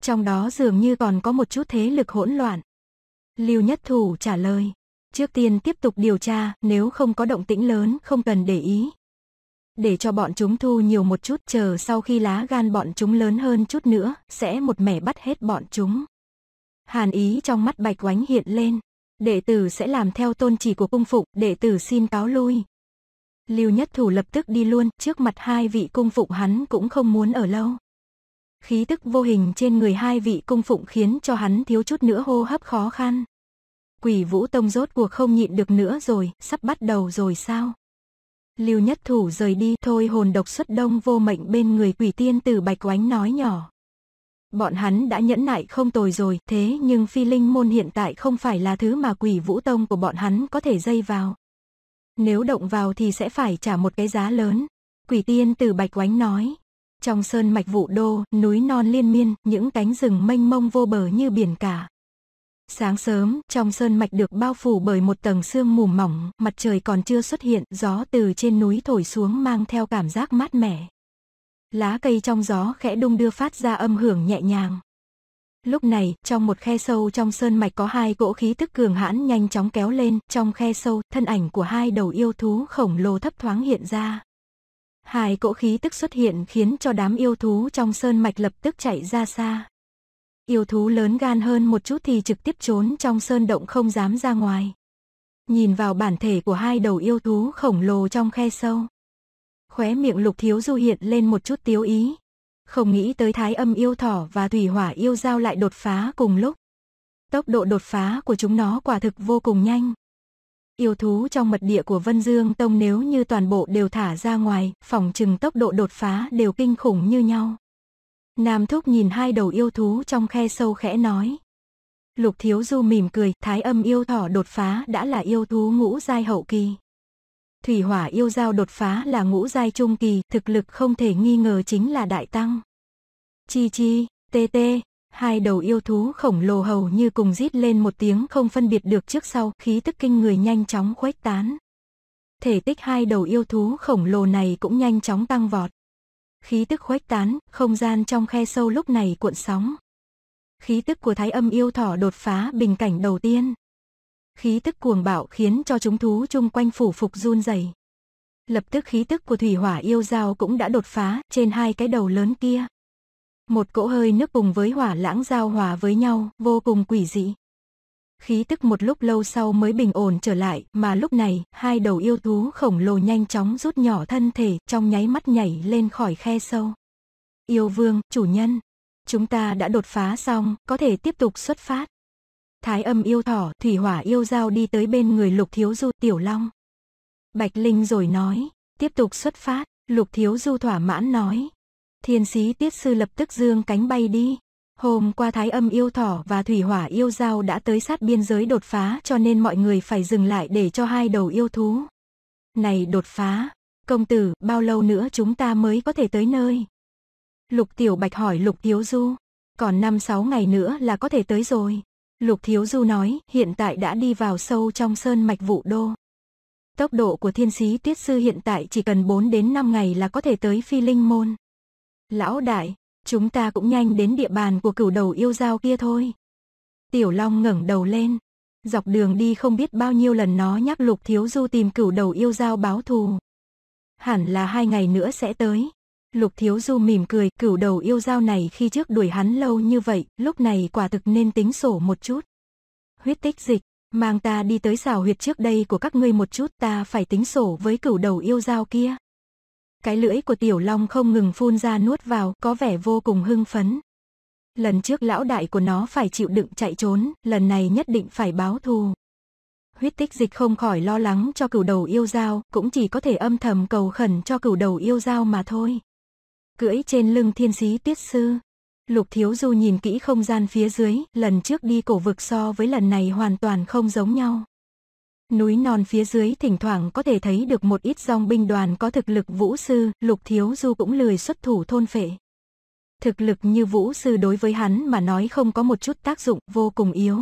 Trong đó dường như còn có một chút thế lực hỗn loạn. Lưu Nhất Thủ trả lời. Trước tiên tiếp tục điều tra, nếu không có động tĩnh lớn không cần để ý, để cho bọn chúng thu nhiều một chút chờ sau khi lá gan bọn chúng lớn hơn chút nữa, sẽ một mẻ bắt hết bọn chúng. Hàn ý trong mắt bạch oánh hiện lên, đệ tử sẽ làm theo tôn chỉ của cung phụng, đệ tử xin cáo lui. Lưu Nhất Thủ lập tức đi luôn, trước mặt hai vị cung phụng hắn cũng không muốn ở lâu. Khí tức vô hình trên người hai vị cung phụng khiến cho hắn thiếu chút nữa hô hấp khó khăn. Quỷ Vũ Tông rốt cuộc không nhịn được nữa rồi, sắp bắt đầu rồi sao? Lưu Nhất Thủ rời đi thôi hồn độc xuất đông vô mệnh bên người quỷ tiên tử Bạch Oánh nói nhỏ. Bọn hắn đã nhẫn nại không tồi rồi, thế nhưng phi linh môn hiện tại không phải là thứ mà quỷ vũ tông của bọn hắn có thể dây vào. Nếu động vào thì sẽ phải trả một cái giá lớn. Quỷ tiên tử Bạch Oánh nói. Trong sơn mạch vụ đô, núi non liên miên, những cánh rừng mênh mông vô bờ như biển cả. Sáng sớm, trong sơn mạch được bao phủ bởi một tầng sương mù mỏng, mặt trời còn chưa xuất hiện, gió từ trên núi thổi xuống mang theo cảm giác mát mẻ. Lá cây trong gió khẽ đung đưa phát ra âm hưởng nhẹ nhàng. Lúc này, trong một khe sâu trong sơn mạch có hai cỗ khí tức cường hãn nhanh chóng kéo lên, trong khe sâu, thân ảnh của hai đầu yêu thú khổng lồ thấp thoáng hiện ra. Hai cỗ khí tức xuất hiện khiến cho đám yêu thú trong sơn mạch lập tức chạy ra xa. Yêu thú lớn gan hơn một chút thì trực tiếp trốn trong sơn động không dám ra ngoài. Nhìn vào bản thể của hai đầu yêu thú khổng lồ trong khe sâu. Khóe miệng lục thiếu du hiện lên một chút tiếu ý. Không nghĩ tới thái âm yêu thỏ và thủy hỏa yêu giao lại đột phá cùng lúc. Tốc độ đột phá của chúng nó quả thực vô cùng nhanh. Yêu thú trong mật địa của Vân Dương Tông nếu như toàn bộ đều thả ra ngoài, phòng trừng tốc độ đột phá đều kinh khủng như nhau. Nam Thúc nhìn hai đầu yêu thú trong khe sâu khẽ nói. Lục Thiếu Du mỉm cười, thái âm yêu thỏ đột phá đã là yêu thú ngũ giai hậu kỳ. Thủy hỏa yêu giao đột phá là ngũ giai trung kỳ, thực lực không thể nghi ngờ chính là đại tăng. Chi chi, tê tê, hai đầu yêu thú khổng lồ hầu như cùng rít lên một tiếng không phân biệt được trước sau, khí tức kinh người nhanh chóng khuếch tán. Thể tích hai đầu yêu thú khổng lồ này cũng nhanh chóng tăng vọt khí tức khuếch tán, không gian trong khe sâu lúc này cuộn sóng. Khí tức của thái âm yêu thỏ đột phá bình cảnh đầu tiên. Khí tức cuồng bạo khiến cho chúng thú chung quanh phủ phục run rẩy. Lập tức khí tức của thủy hỏa yêu giao cũng đã đột phá trên hai cái đầu lớn kia. Một cỗ hơi nước cùng với hỏa lãng giao hòa với nhau, vô cùng quỷ dị khí tức một lúc lâu sau mới bình ổn trở lại, mà lúc này, hai đầu yêu thú khổng lồ nhanh chóng rút nhỏ thân thể, trong nháy mắt nhảy lên khỏi khe sâu. Yêu vương, chủ nhân, chúng ta đã đột phá xong, có thể tiếp tục xuất phát. Thái âm yêu thỏ, thủy hỏa yêu dao đi tới bên người lục thiếu du tiểu long. Bạch Linh rồi nói, tiếp tục xuất phát, lục thiếu du thỏa mãn nói. Thiên sĩ tiết sư lập tức dương cánh bay đi. Hôm qua thái âm yêu thỏ và thủy hỏa yêu dao đã tới sát biên giới đột phá cho nên mọi người phải dừng lại để cho hai đầu yêu thú. Này đột phá, công tử, bao lâu nữa chúng ta mới có thể tới nơi? Lục Tiểu Bạch hỏi Lục Thiếu Du, còn 5-6 ngày nữa là có thể tới rồi. Lục Thiếu Du nói, hiện tại đã đi vào sâu trong sơn mạch vụ đô. Tốc độ của thiên sĩ tuyết sư hiện tại chỉ cần 4 đến 5 ngày là có thể tới phi linh môn. Lão đại, Chúng ta cũng nhanh đến địa bàn của cửu đầu yêu dao kia thôi. Tiểu Long ngẩng đầu lên. Dọc đường đi không biết bao nhiêu lần nó nhắc Lục Thiếu Du tìm cửu đầu yêu dao báo thù. Hẳn là hai ngày nữa sẽ tới. Lục Thiếu Du mỉm cười, cửu đầu yêu dao này khi trước đuổi hắn lâu như vậy, lúc này quả thực nên tính sổ một chút. Huyết tích dịch, mang ta đi tới xào huyệt trước đây của các ngươi một chút ta phải tính sổ với cửu đầu yêu dao kia. Cái lưỡi của tiểu long không ngừng phun ra nuốt vào, có vẻ vô cùng hưng phấn. Lần trước lão đại của nó phải chịu đựng chạy trốn, lần này nhất định phải báo thù. Huyết tích dịch không khỏi lo lắng cho cửu đầu yêu dao, cũng chỉ có thể âm thầm cầu khẩn cho cửu đầu yêu dao mà thôi. Cưỡi trên lưng thiên sĩ tuyết sư. Lục thiếu du nhìn kỹ không gian phía dưới, lần trước đi cổ vực so với lần này hoàn toàn không giống nhau. Núi non phía dưới thỉnh thoảng có thể thấy được một ít dòng binh đoàn có thực lực vũ sư, lục thiếu du cũng lười xuất thủ thôn phệ. Thực lực như vũ sư đối với hắn mà nói không có một chút tác dụng vô cùng yếu.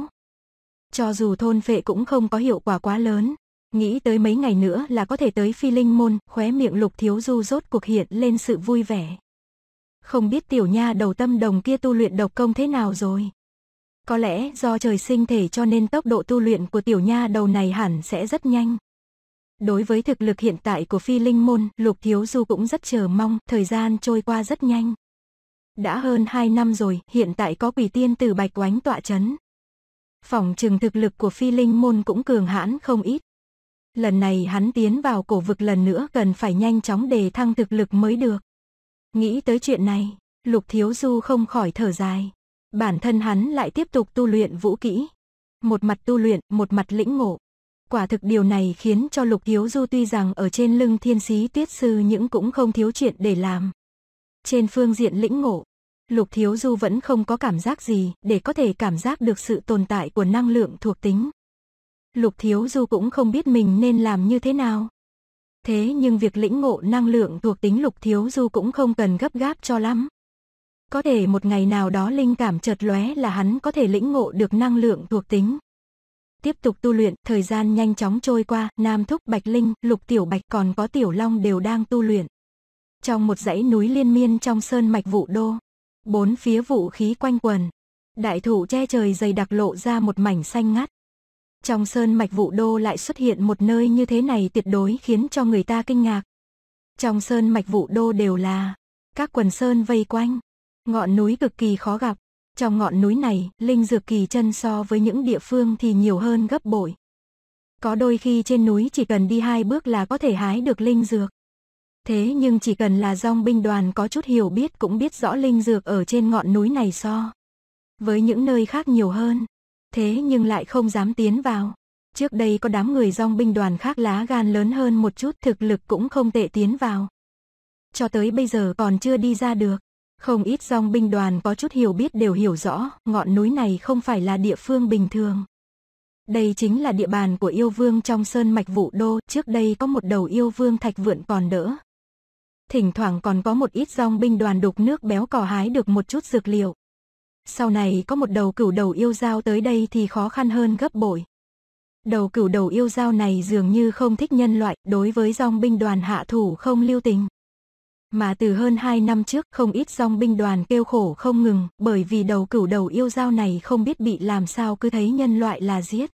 Cho dù thôn phệ cũng không có hiệu quả quá lớn, nghĩ tới mấy ngày nữa là có thể tới phi linh môn, khóe miệng lục thiếu du rốt cuộc hiện lên sự vui vẻ. Không biết tiểu nha đầu tâm đồng kia tu luyện độc công thế nào rồi. Có lẽ do trời sinh thể cho nên tốc độ tu luyện của tiểu nha đầu này hẳn sẽ rất nhanh. Đối với thực lực hiện tại của phi linh môn, Lục Thiếu Du cũng rất chờ mong, thời gian trôi qua rất nhanh. Đã hơn 2 năm rồi, hiện tại có quỷ tiên từ bạch oánh tọa chấn. Phòng trừng thực lực của phi linh môn cũng cường hãn không ít. Lần này hắn tiến vào cổ vực lần nữa cần phải nhanh chóng đề thăng thực lực mới được. Nghĩ tới chuyện này, Lục Thiếu Du không khỏi thở dài bản thân hắn lại tiếp tục tu luyện vũ kỹ. Một mặt tu luyện, một mặt lĩnh ngộ. Quả thực điều này khiến cho Lục Thiếu Du tuy rằng ở trên lưng thiên sĩ tuyết sư những cũng không thiếu chuyện để làm. Trên phương diện lĩnh ngộ, Lục Thiếu Du vẫn không có cảm giác gì để có thể cảm giác được sự tồn tại của năng lượng thuộc tính. Lục Thiếu Du cũng không biết mình nên làm như thế nào. Thế nhưng việc lĩnh ngộ năng lượng thuộc tính Lục Thiếu Du cũng không cần gấp gáp cho lắm. Có thể một ngày nào đó linh cảm chợt lóe là hắn có thể lĩnh ngộ được năng lượng thuộc tính. Tiếp tục tu luyện, thời gian nhanh chóng trôi qua, Nam Thúc Bạch Linh, Lục Tiểu Bạch còn có Tiểu Long đều đang tu luyện. Trong một dãy núi liên miên trong sơn mạch vụ đô, bốn phía vũ khí quanh quần, đại thụ che trời dày đặc lộ ra một mảnh xanh ngắt. Trong sơn mạch vụ đô lại xuất hiện một nơi như thế này tuyệt đối khiến cho người ta kinh ngạc. Trong sơn mạch vụ đô đều là các quần sơn vây quanh, Ngọn núi cực kỳ khó gặp. Trong ngọn núi này, linh dược kỳ chân so với những địa phương thì nhiều hơn gấp bội. Có đôi khi trên núi chỉ cần đi hai bước là có thể hái được linh dược. Thế nhưng chỉ cần là dòng binh đoàn có chút hiểu biết cũng biết rõ linh dược ở trên ngọn núi này so. Với những nơi khác nhiều hơn. Thế nhưng lại không dám tiến vào. Trước đây có đám người dòng binh đoàn khác lá gan lớn hơn một chút thực lực cũng không tệ tiến vào. Cho tới bây giờ còn chưa đi ra được. Không ít dòng binh đoàn có chút hiểu biết đều hiểu rõ, ngọn núi này không phải là địa phương bình thường. Đây chính là địa bàn của yêu vương trong sơn mạch vụ đô, trước đây có một đầu yêu vương thạch vượn còn đỡ. Thỉnh thoảng còn có một ít dòng binh đoàn đục nước béo cò hái được một chút dược liệu. Sau này có một đầu cửu đầu yêu dao tới đây thì khó khăn hơn gấp bội. Đầu cửu đầu yêu dao này dường như không thích nhân loại, đối với dòng binh đoàn hạ thủ không lưu tình mà từ hơn 2 năm trước không ít dòng binh đoàn kêu khổ không ngừng, bởi vì đầu cửu đầu yêu dao này không biết bị làm sao cứ thấy nhân loại là giết.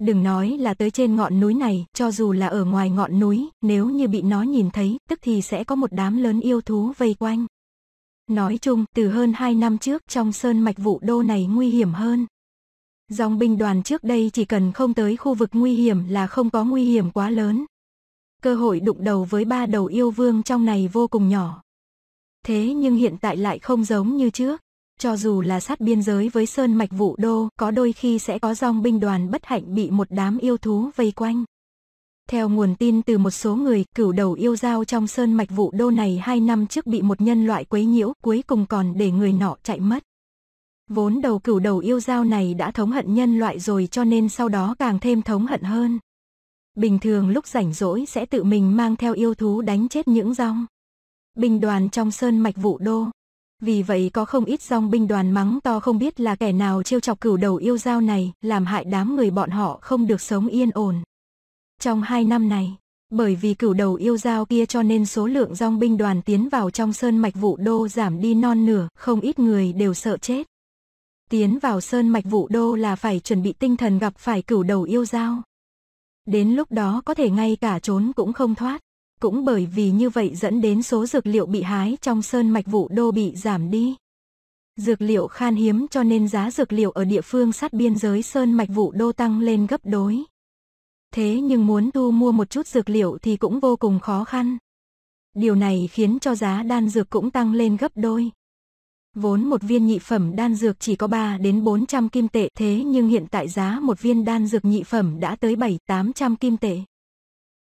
Đừng nói là tới trên ngọn núi này, cho dù là ở ngoài ngọn núi, nếu như bị nó nhìn thấy, tức thì sẽ có một đám lớn yêu thú vây quanh. Nói chung, từ hơn 2 năm trước trong sơn mạch vụ đô này nguy hiểm hơn. Dòng binh đoàn trước đây chỉ cần không tới khu vực nguy hiểm là không có nguy hiểm quá lớn, Cơ hội đụng đầu với ba đầu yêu vương trong này vô cùng nhỏ. Thế nhưng hiện tại lại không giống như trước. Cho dù là sát biên giới với Sơn Mạch Vũ Đô, có đôi khi sẽ có dòng binh đoàn bất hạnh bị một đám yêu thú vây quanh. Theo nguồn tin từ một số người, cửu đầu yêu giao trong Sơn Mạch Vũ Đô này hai năm trước bị một nhân loại quấy nhiễu, cuối cùng còn để người nọ chạy mất. Vốn đầu cửu đầu yêu giao này đã thống hận nhân loại rồi cho nên sau đó càng thêm thống hận hơn bình thường lúc rảnh rỗi sẽ tự mình mang theo yêu thú đánh chết những rong. Binh đoàn trong sơn mạch vụ đô. Vì vậy có không ít rong binh đoàn mắng to không biết là kẻ nào trêu chọc cửu đầu yêu dao này, làm hại đám người bọn họ không được sống yên ổn. Trong hai năm này, bởi vì cửu đầu yêu dao kia cho nên số lượng rong binh đoàn tiến vào trong sơn mạch vụ đô giảm đi non nửa, không ít người đều sợ chết. Tiến vào sơn mạch vụ đô là phải chuẩn bị tinh thần gặp phải cửu đầu yêu dao. Đến lúc đó có thể ngay cả trốn cũng không thoát. Cũng bởi vì như vậy dẫn đến số dược liệu bị hái trong sơn mạch vụ đô bị giảm đi. Dược liệu khan hiếm cho nên giá dược liệu ở địa phương sát biên giới sơn mạch vụ đô tăng lên gấp đối. Thế nhưng muốn thu mua một chút dược liệu thì cũng vô cùng khó khăn. Điều này khiến cho giá đan dược cũng tăng lên gấp đôi. Vốn một viên nhị phẩm đan dược chỉ có 3 đến 400 kim tệ thế nhưng hiện tại giá một viên đan dược nhị phẩm đã tới 7-800 kim tệ.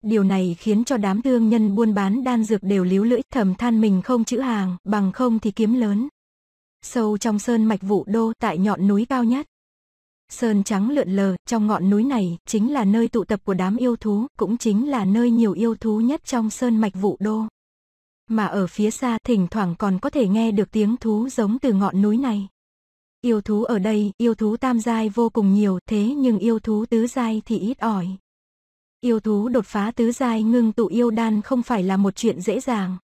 Điều này khiến cho đám thương nhân buôn bán đan dược đều líu lưỡi thầm than mình không chữ hàng, bằng không thì kiếm lớn. Sâu trong sơn mạch vụ đô tại nhọn núi cao nhất. Sơn trắng lượn lờ, trong ngọn núi này chính là nơi tụ tập của đám yêu thú, cũng chính là nơi nhiều yêu thú nhất trong sơn mạch vụ đô mà ở phía xa thỉnh thoảng còn có thể nghe được tiếng thú giống từ ngọn núi này. Yêu thú ở đây, yêu thú tam giai vô cùng nhiều, thế nhưng yêu thú tứ giai thì ít ỏi. Yêu thú đột phá tứ giai ngưng tụ yêu đan không phải là một chuyện dễ dàng.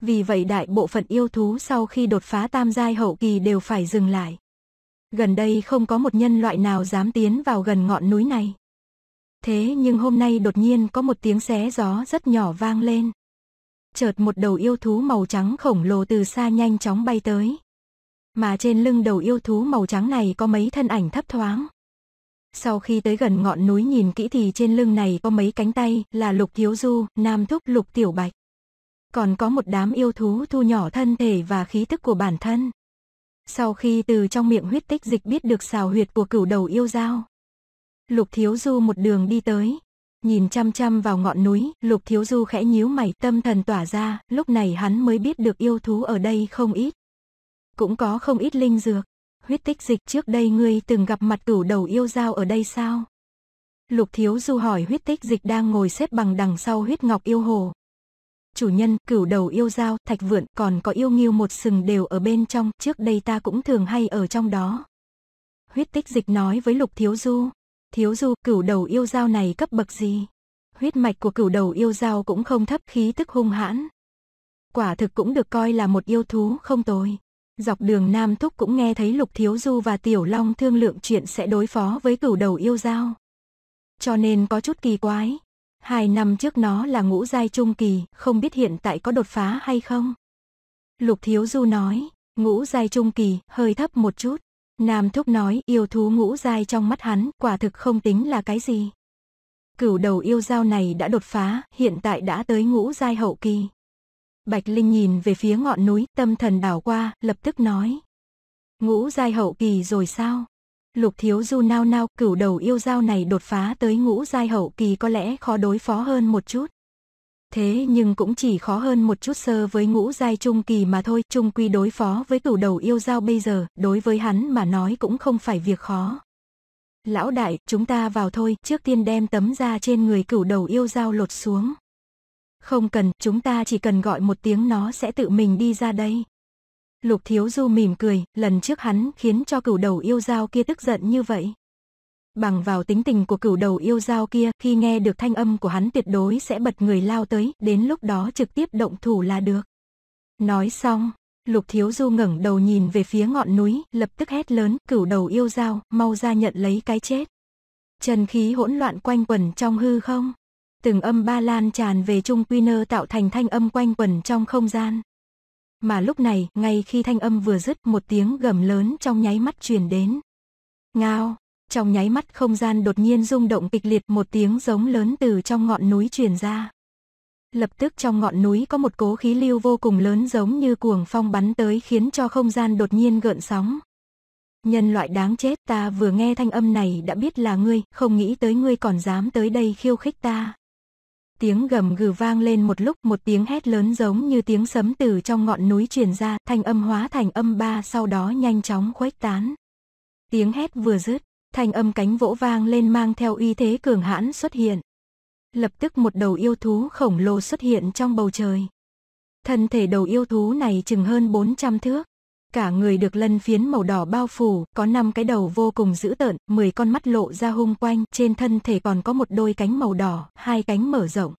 Vì vậy đại bộ phận yêu thú sau khi đột phá tam giai hậu kỳ đều phải dừng lại. Gần đây không có một nhân loại nào dám tiến vào gần ngọn núi này. Thế nhưng hôm nay đột nhiên có một tiếng xé gió rất nhỏ vang lên chợt một đầu yêu thú màu trắng khổng lồ từ xa nhanh chóng bay tới. Mà trên lưng đầu yêu thú màu trắng này có mấy thân ảnh thấp thoáng. Sau khi tới gần ngọn núi nhìn kỹ thì trên lưng này có mấy cánh tay là lục thiếu du, nam thúc lục tiểu bạch. Còn có một đám yêu thú thu nhỏ thân thể và khí tức của bản thân. Sau khi từ trong miệng huyết tích dịch biết được xào huyệt của cửu đầu yêu dao. Lục thiếu du một đường đi tới, nhìn chăm chăm vào ngọn núi, lục thiếu du khẽ nhíu mày tâm thần tỏa ra, lúc này hắn mới biết được yêu thú ở đây không ít. Cũng có không ít linh dược, huyết tích dịch trước đây ngươi từng gặp mặt cửu đầu yêu dao ở đây sao? Lục thiếu du hỏi huyết tích dịch đang ngồi xếp bằng đằng sau huyết ngọc yêu hồ. Chủ nhân, cửu đầu yêu dao, thạch vượn, còn có yêu nghiêu một sừng đều ở bên trong, trước đây ta cũng thường hay ở trong đó. Huyết tích dịch nói với lục thiếu du. Thiếu du cửu đầu yêu dao này cấp bậc gì? Huyết mạch của cửu đầu yêu dao cũng không thấp khí tức hung hãn. Quả thực cũng được coi là một yêu thú không tồi. Dọc đường Nam thúc cũng nghe thấy Lục Thiếu Du và Tiểu Long thương lượng chuyện sẽ đối phó với cửu đầu yêu dao. Cho nên có chút kỳ quái. Hai năm trước nó là ngũ giai trung kỳ, không biết hiện tại có đột phá hay không. Lục Thiếu Du nói, ngũ giai trung kỳ, hơi thấp một chút. Nam Thúc nói yêu thú ngũ dai trong mắt hắn quả thực không tính là cái gì. Cửu đầu yêu dao này đã đột phá, hiện tại đã tới ngũ dai hậu kỳ. Bạch Linh nhìn về phía ngọn núi, tâm thần đảo qua, lập tức nói. Ngũ dai hậu kỳ rồi sao? Lục thiếu du nao nao, cửu đầu yêu dao này đột phá tới ngũ dai hậu kỳ có lẽ khó đối phó hơn một chút thế nhưng cũng chỉ khó hơn một chút sơ với ngũ giai trung kỳ mà thôi, trung quy đối phó với cửu đầu yêu giao bây giờ, đối với hắn mà nói cũng không phải việc khó. Lão đại, chúng ta vào thôi, trước tiên đem tấm da trên người cửu đầu yêu giao lột xuống. Không cần, chúng ta chỉ cần gọi một tiếng nó sẽ tự mình đi ra đây. Lục Thiếu Du mỉm cười, lần trước hắn khiến cho cửu đầu yêu giao kia tức giận như vậy. Bằng vào tính tình của cửu đầu yêu dao kia, khi nghe được thanh âm của hắn tuyệt đối sẽ bật người lao tới, đến lúc đó trực tiếp động thủ là được. Nói xong, Lục Thiếu Du ngẩng đầu nhìn về phía ngọn núi, lập tức hét lớn, cửu đầu yêu dao, mau ra nhận lấy cái chết. Chân khí hỗn loạn quanh quẩn trong hư không. Từng âm ba lan tràn về chung quy nơ tạo thành thanh âm quanh quẩn trong không gian. Mà lúc này, ngay khi thanh âm vừa dứt, một tiếng gầm lớn trong nháy mắt truyền đến. Ngao! Trong nháy mắt không gian đột nhiên rung động kịch liệt một tiếng giống lớn từ trong ngọn núi truyền ra. Lập tức trong ngọn núi có một cố khí lưu vô cùng lớn giống như cuồng phong bắn tới khiến cho không gian đột nhiên gợn sóng. Nhân loại đáng chết ta vừa nghe thanh âm này đã biết là ngươi, không nghĩ tới ngươi còn dám tới đây khiêu khích ta. Tiếng gầm gừ vang lên một lúc một tiếng hét lớn giống như tiếng sấm từ trong ngọn núi truyền ra, thanh âm hóa thành âm ba sau đó nhanh chóng khuếch tán. Tiếng hét vừa dứt, thanh âm cánh vỗ vang lên mang theo uy thế cường hãn xuất hiện. Lập tức một đầu yêu thú khổng lồ xuất hiện trong bầu trời. Thân thể đầu yêu thú này chừng hơn 400 thước. Cả người được lân phiến màu đỏ bao phủ, có 5 cái đầu vô cùng dữ tợn, 10 con mắt lộ ra hung quanh, trên thân thể còn có một đôi cánh màu đỏ, hai cánh mở rộng.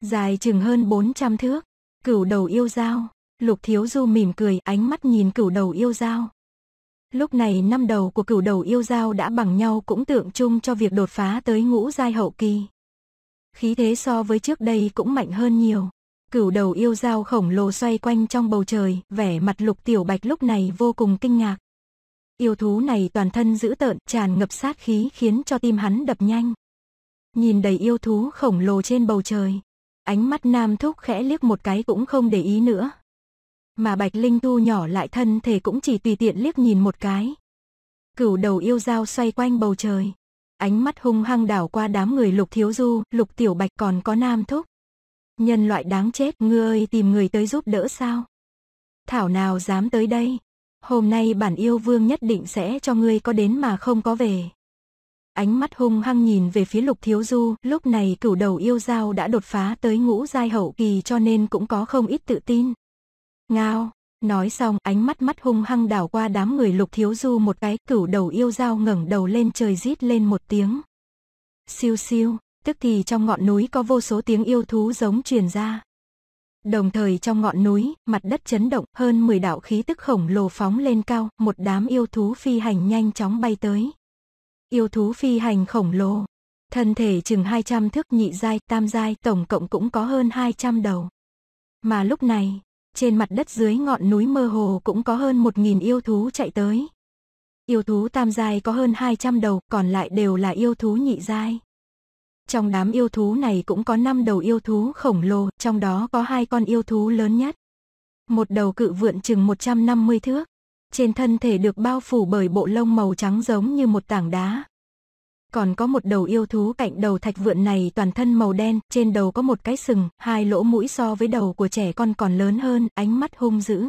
Dài chừng hơn 400 thước, cửu đầu yêu dao. Lục thiếu du mỉm cười, ánh mắt nhìn cửu đầu yêu dao. Lúc này năm đầu của cửu đầu yêu giao đã bằng nhau cũng tượng trưng cho việc đột phá tới ngũ giai hậu kỳ. Khí thế so với trước đây cũng mạnh hơn nhiều. Cửu đầu yêu giao khổng lồ xoay quanh trong bầu trời, vẻ mặt lục tiểu bạch lúc này vô cùng kinh ngạc. Yêu thú này toàn thân dữ tợn, tràn ngập sát khí khiến cho tim hắn đập nhanh. Nhìn đầy yêu thú khổng lồ trên bầu trời. Ánh mắt nam thúc khẽ liếc một cái cũng không để ý nữa, mà Bạch Linh thu nhỏ lại thân thể cũng chỉ tùy tiện liếc nhìn một cái. Cửu đầu yêu dao xoay quanh bầu trời. Ánh mắt hung hăng đảo qua đám người lục thiếu du, lục tiểu bạch còn có nam thúc. Nhân loại đáng chết, ngươi ơi tìm người tới giúp đỡ sao? Thảo nào dám tới đây? Hôm nay bản yêu vương nhất định sẽ cho ngươi có đến mà không có về. Ánh mắt hung hăng nhìn về phía lục thiếu du, lúc này cửu đầu yêu dao đã đột phá tới ngũ giai hậu kỳ cho nên cũng có không ít tự tin. Ngao, nói xong ánh mắt mắt hung hăng đảo qua đám người lục thiếu du một cái cửu đầu yêu dao ngẩng đầu lên trời rít lên một tiếng. Siêu siêu, tức thì trong ngọn núi có vô số tiếng yêu thú giống truyền ra. Đồng thời trong ngọn núi, mặt đất chấn động, hơn 10 đạo khí tức khổng lồ phóng lên cao, một đám yêu thú phi hành nhanh chóng bay tới. Yêu thú phi hành khổng lồ, thân thể chừng 200 thước nhị giai, tam giai, tổng cộng cũng có hơn 200 đầu. Mà lúc này, trên mặt đất dưới ngọn núi mơ hồ cũng có hơn 1.000 yêu thú chạy tới. Yêu thú tam giai có hơn 200 đầu, còn lại đều là yêu thú nhị giai. Trong đám yêu thú này cũng có 5 đầu yêu thú khổng lồ, trong đó có hai con yêu thú lớn nhất. Một đầu cự vượn chừng 150 thước. Trên thân thể được bao phủ bởi bộ lông màu trắng giống như một tảng đá, còn có một đầu yêu thú cạnh đầu thạch vượn này toàn thân màu đen, trên đầu có một cái sừng, hai lỗ mũi so với đầu của trẻ con còn lớn hơn, ánh mắt hung dữ.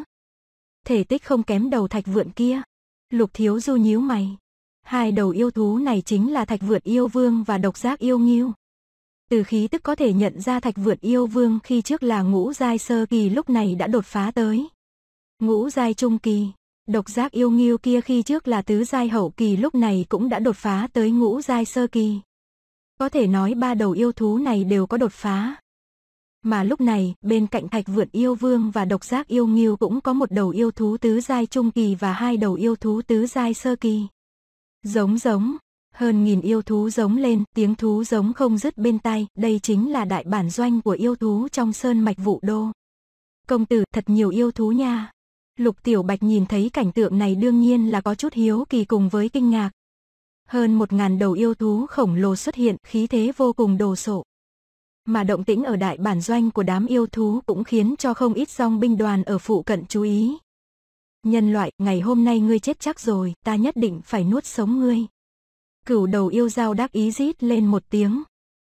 Thể tích không kém đầu thạch vượn kia. Lục thiếu du nhíu mày. Hai đầu yêu thú này chính là thạch vượn yêu vương và độc giác yêu nghiêu. Từ khí tức có thể nhận ra thạch vượn yêu vương khi trước là ngũ giai sơ kỳ lúc này đã đột phá tới. Ngũ giai trung kỳ, Độc giác yêu nghiêu kia khi trước là tứ giai hậu kỳ lúc này cũng đã đột phá tới ngũ giai sơ kỳ. Có thể nói ba đầu yêu thú này đều có đột phá. Mà lúc này, bên cạnh thạch vượt yêu vương và độc giác yêu nghiêu cũng có một đầu yêu thú tứ giai trung kỳ và hai đầu yêu thú tứ giai sơ kỳ. Giống giống, hơn nghìn yêu thú giống lên, tiếng thú giống không dứt bên tai, đây chính là đại bản doanh của yêu thú trong sơn mạch vụ đô. Công tử, thật nhiều yêu thú nha. Lục Tiểu Bạch nhìn thấy cảnh tượng này đương nhiên là có chút hiếu kỳ cùng với kinh ngạc. Hơn một ngàn đầu yêu thú khổng lồ xuất hiện, khí thế vô cùng đồ sộ. Mà động tĩnh ở đại bản doanh của đám yêu thú cũng khiến cho không ít dòng binh đoàn ở phụ cận chú ý. Nhân loại, ngày hôm nay ngươi chết chắc rồi, ta nhất định phải nuốt sống ngươi. Cửu đầu yêu dao đắc ý rít lên một tiếng.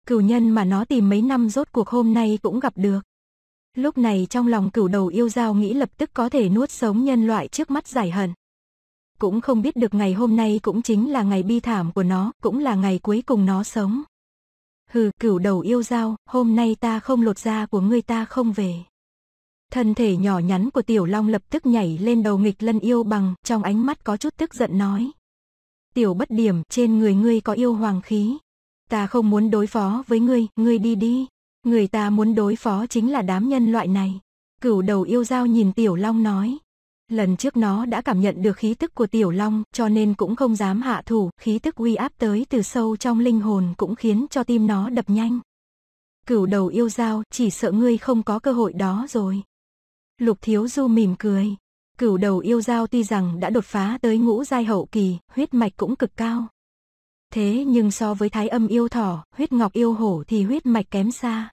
Cửu nhân mà nó tìm mấy năm rốt cuộc hôm nay cũng gặp được. Lúc này trong lòng cửu đầu yêu giao nghĩ lập tức có thể nuốt sống nhân loại trước mắt giải hận. Cũng không biết được ngày hôm nay cũng chính là ngày bi thảm của nó, cũng là ngày cuối cùng nó sống. Hừ, cửu đầu yêu giao hôm nay ta không lột da của ngươi ta không về. Thân thể nhỏ nhắn của tiểu long lập tức nhảy lên đầu nghịch lân yêu bằng, trong ánh mắt có chút tức giận nói. Tiểu bất điểm, trên người ngươi có yêu hoàng khí. Ta không muốn đối phó với ngươi, ngươi đi đi. Người ta muốn đối phó chính là đám nhân loại này. Cửu đầu yêu dao nhìn Tiểu Long nói. Lần trước nó đã cảm nhận được khí tức của Tiểu Long cho nên cũng không dám hạ thủ, khí tức uy áp tới từ sâu trong linh hồn cũng khiến cho tim nó đập nhanh. Cửu đầu yêu dao chỉ sợ ngươi không có cơ hội đó rồi. Lục Thiếu Du mỉm cười. Cửu đầu yêu dao tuy rằng đã đột phá tới ngũ giai hậu kỳ, huyết mạch cũng cực cao, Thế nhưng so với thái âm yêu thỏ, huyết ngọc yêu hổ thì huyết mạch kém xa.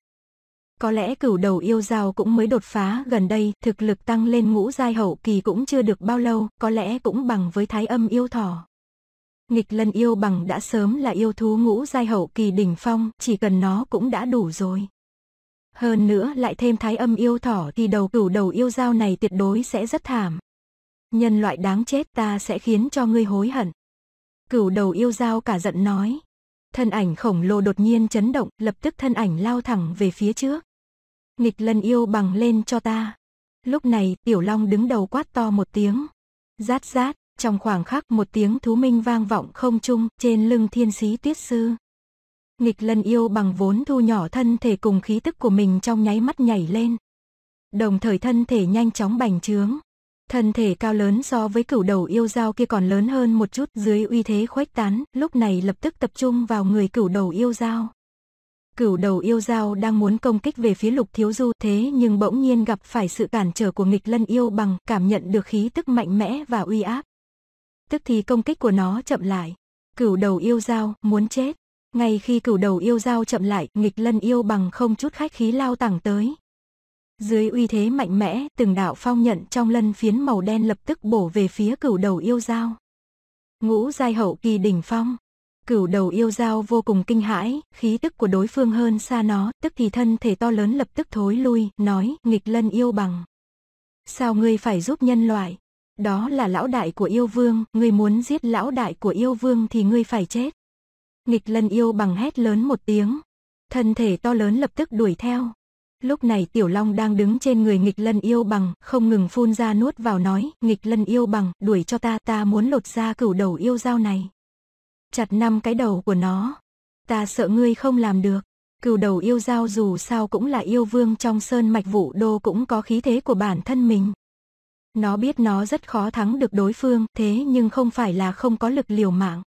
Có lẽ cửu đầu yêu giao cũng mới đột phá gần đây, thực lực tăng lên ngũ giai hậu kỳ cũng chưa được bao lâu, có lẽ cũng bằng với thái âm yêu thỏ. Nghịch lân yêu bằng đã sớm là yêu thú ngũ giai hậu kỳ đỉnh phong, chỉ cần nó cũng đã đủ rồi. Hơn nữa lại thêm thái âm yêu thỏ thì đầu cửu đầu yêu giao này tuyệt đối sẽ rất thảm. Nhân loại đáng chết ta sẽ khiến cho ngươi hối hận. Cửu đầu yêu dao cả giận nói. Thân ảnh khổng lồ đột nhiên chấn động, lập tức thân ảnh lao thẳng về phía trước. Nghịch lân yêu bằng lên cho ta. Lúc này, tiểu long đứng đầu quát to một tiếng. Rát rát, trong khoảng khắc một tiếng thú minh vang vọng không trung trên lưng thiên sĩ tuyết sư. Nghịch lân yêu bằng vốn thu nhỏ thân thể cùng khí tức của mình trong nháy mắt nhảy lên. Đồng thời thân thể nhanh chóng bành trướng. Thân thể cao lớn so với cửu đầu yêu dao kia còn lớn hơn một chút dưới uy thế khuếch tán, lúc này lập tức tập trung vào người cửu đầu yêu dao. Cửu đầu yêu dao đang muốn công kích về phía lục thiếu du thế nhưng bỗng nhiên gặp phải sự cản trở của nghịch lân yêu bằng cảm nhận được khí tức mạnh mẽ và uy áp. Tức thì công kích của nó chậm lại. Cửu đầu yêu dao muốn chết. Ngay khi cửu đầu yêu dao chậm lại, nghịch lân yêu bằng không chút khách khí lao thẳng tới, dưới uy thế mạnh mẽ, từng đạo phong nhận trong lân phiến màu đen lập tức bổ về phía cửu đầu yêu dao. Ngũ giai hậu kỳ đỉnh phong. Cửu đầu yêu dao vô cùng kinh hãi, khí tức của đối phương hơn xa nó, tức thì thân thể to lớn lập tức thối lui, nói, nghịch lân yêu bằng. Sao ngươi phải giúp nhân loại? Đó là lão đại của yêu vương, ngươi muốn giết lão đại của yêu vương thì ngươi phải chết. Nghịch lân yêu bằng hét lớn một tiếng. Thân thể to lớn lập tức đuổi theo, Lúc này Tiểu Long đang đứng trên người nghịch lân yêu bằng, không ngừng phun ra nuốt vào nói, nghịch lân yêu bằng, đuổi cho ta, ta muốn lột ra cửu đầu yêu dao này. Chặt năm cái đầu của nó. Ta sợ ngươi không làm được. Cửu đầu yêu dao dù sao cũng là yêu vương trong sơn mạch vũ đô cũng có khí thế của bản thân mình. Nó biết nó rất khó thắng được đối phương, thế nhưng không phải là không có lực liều mạng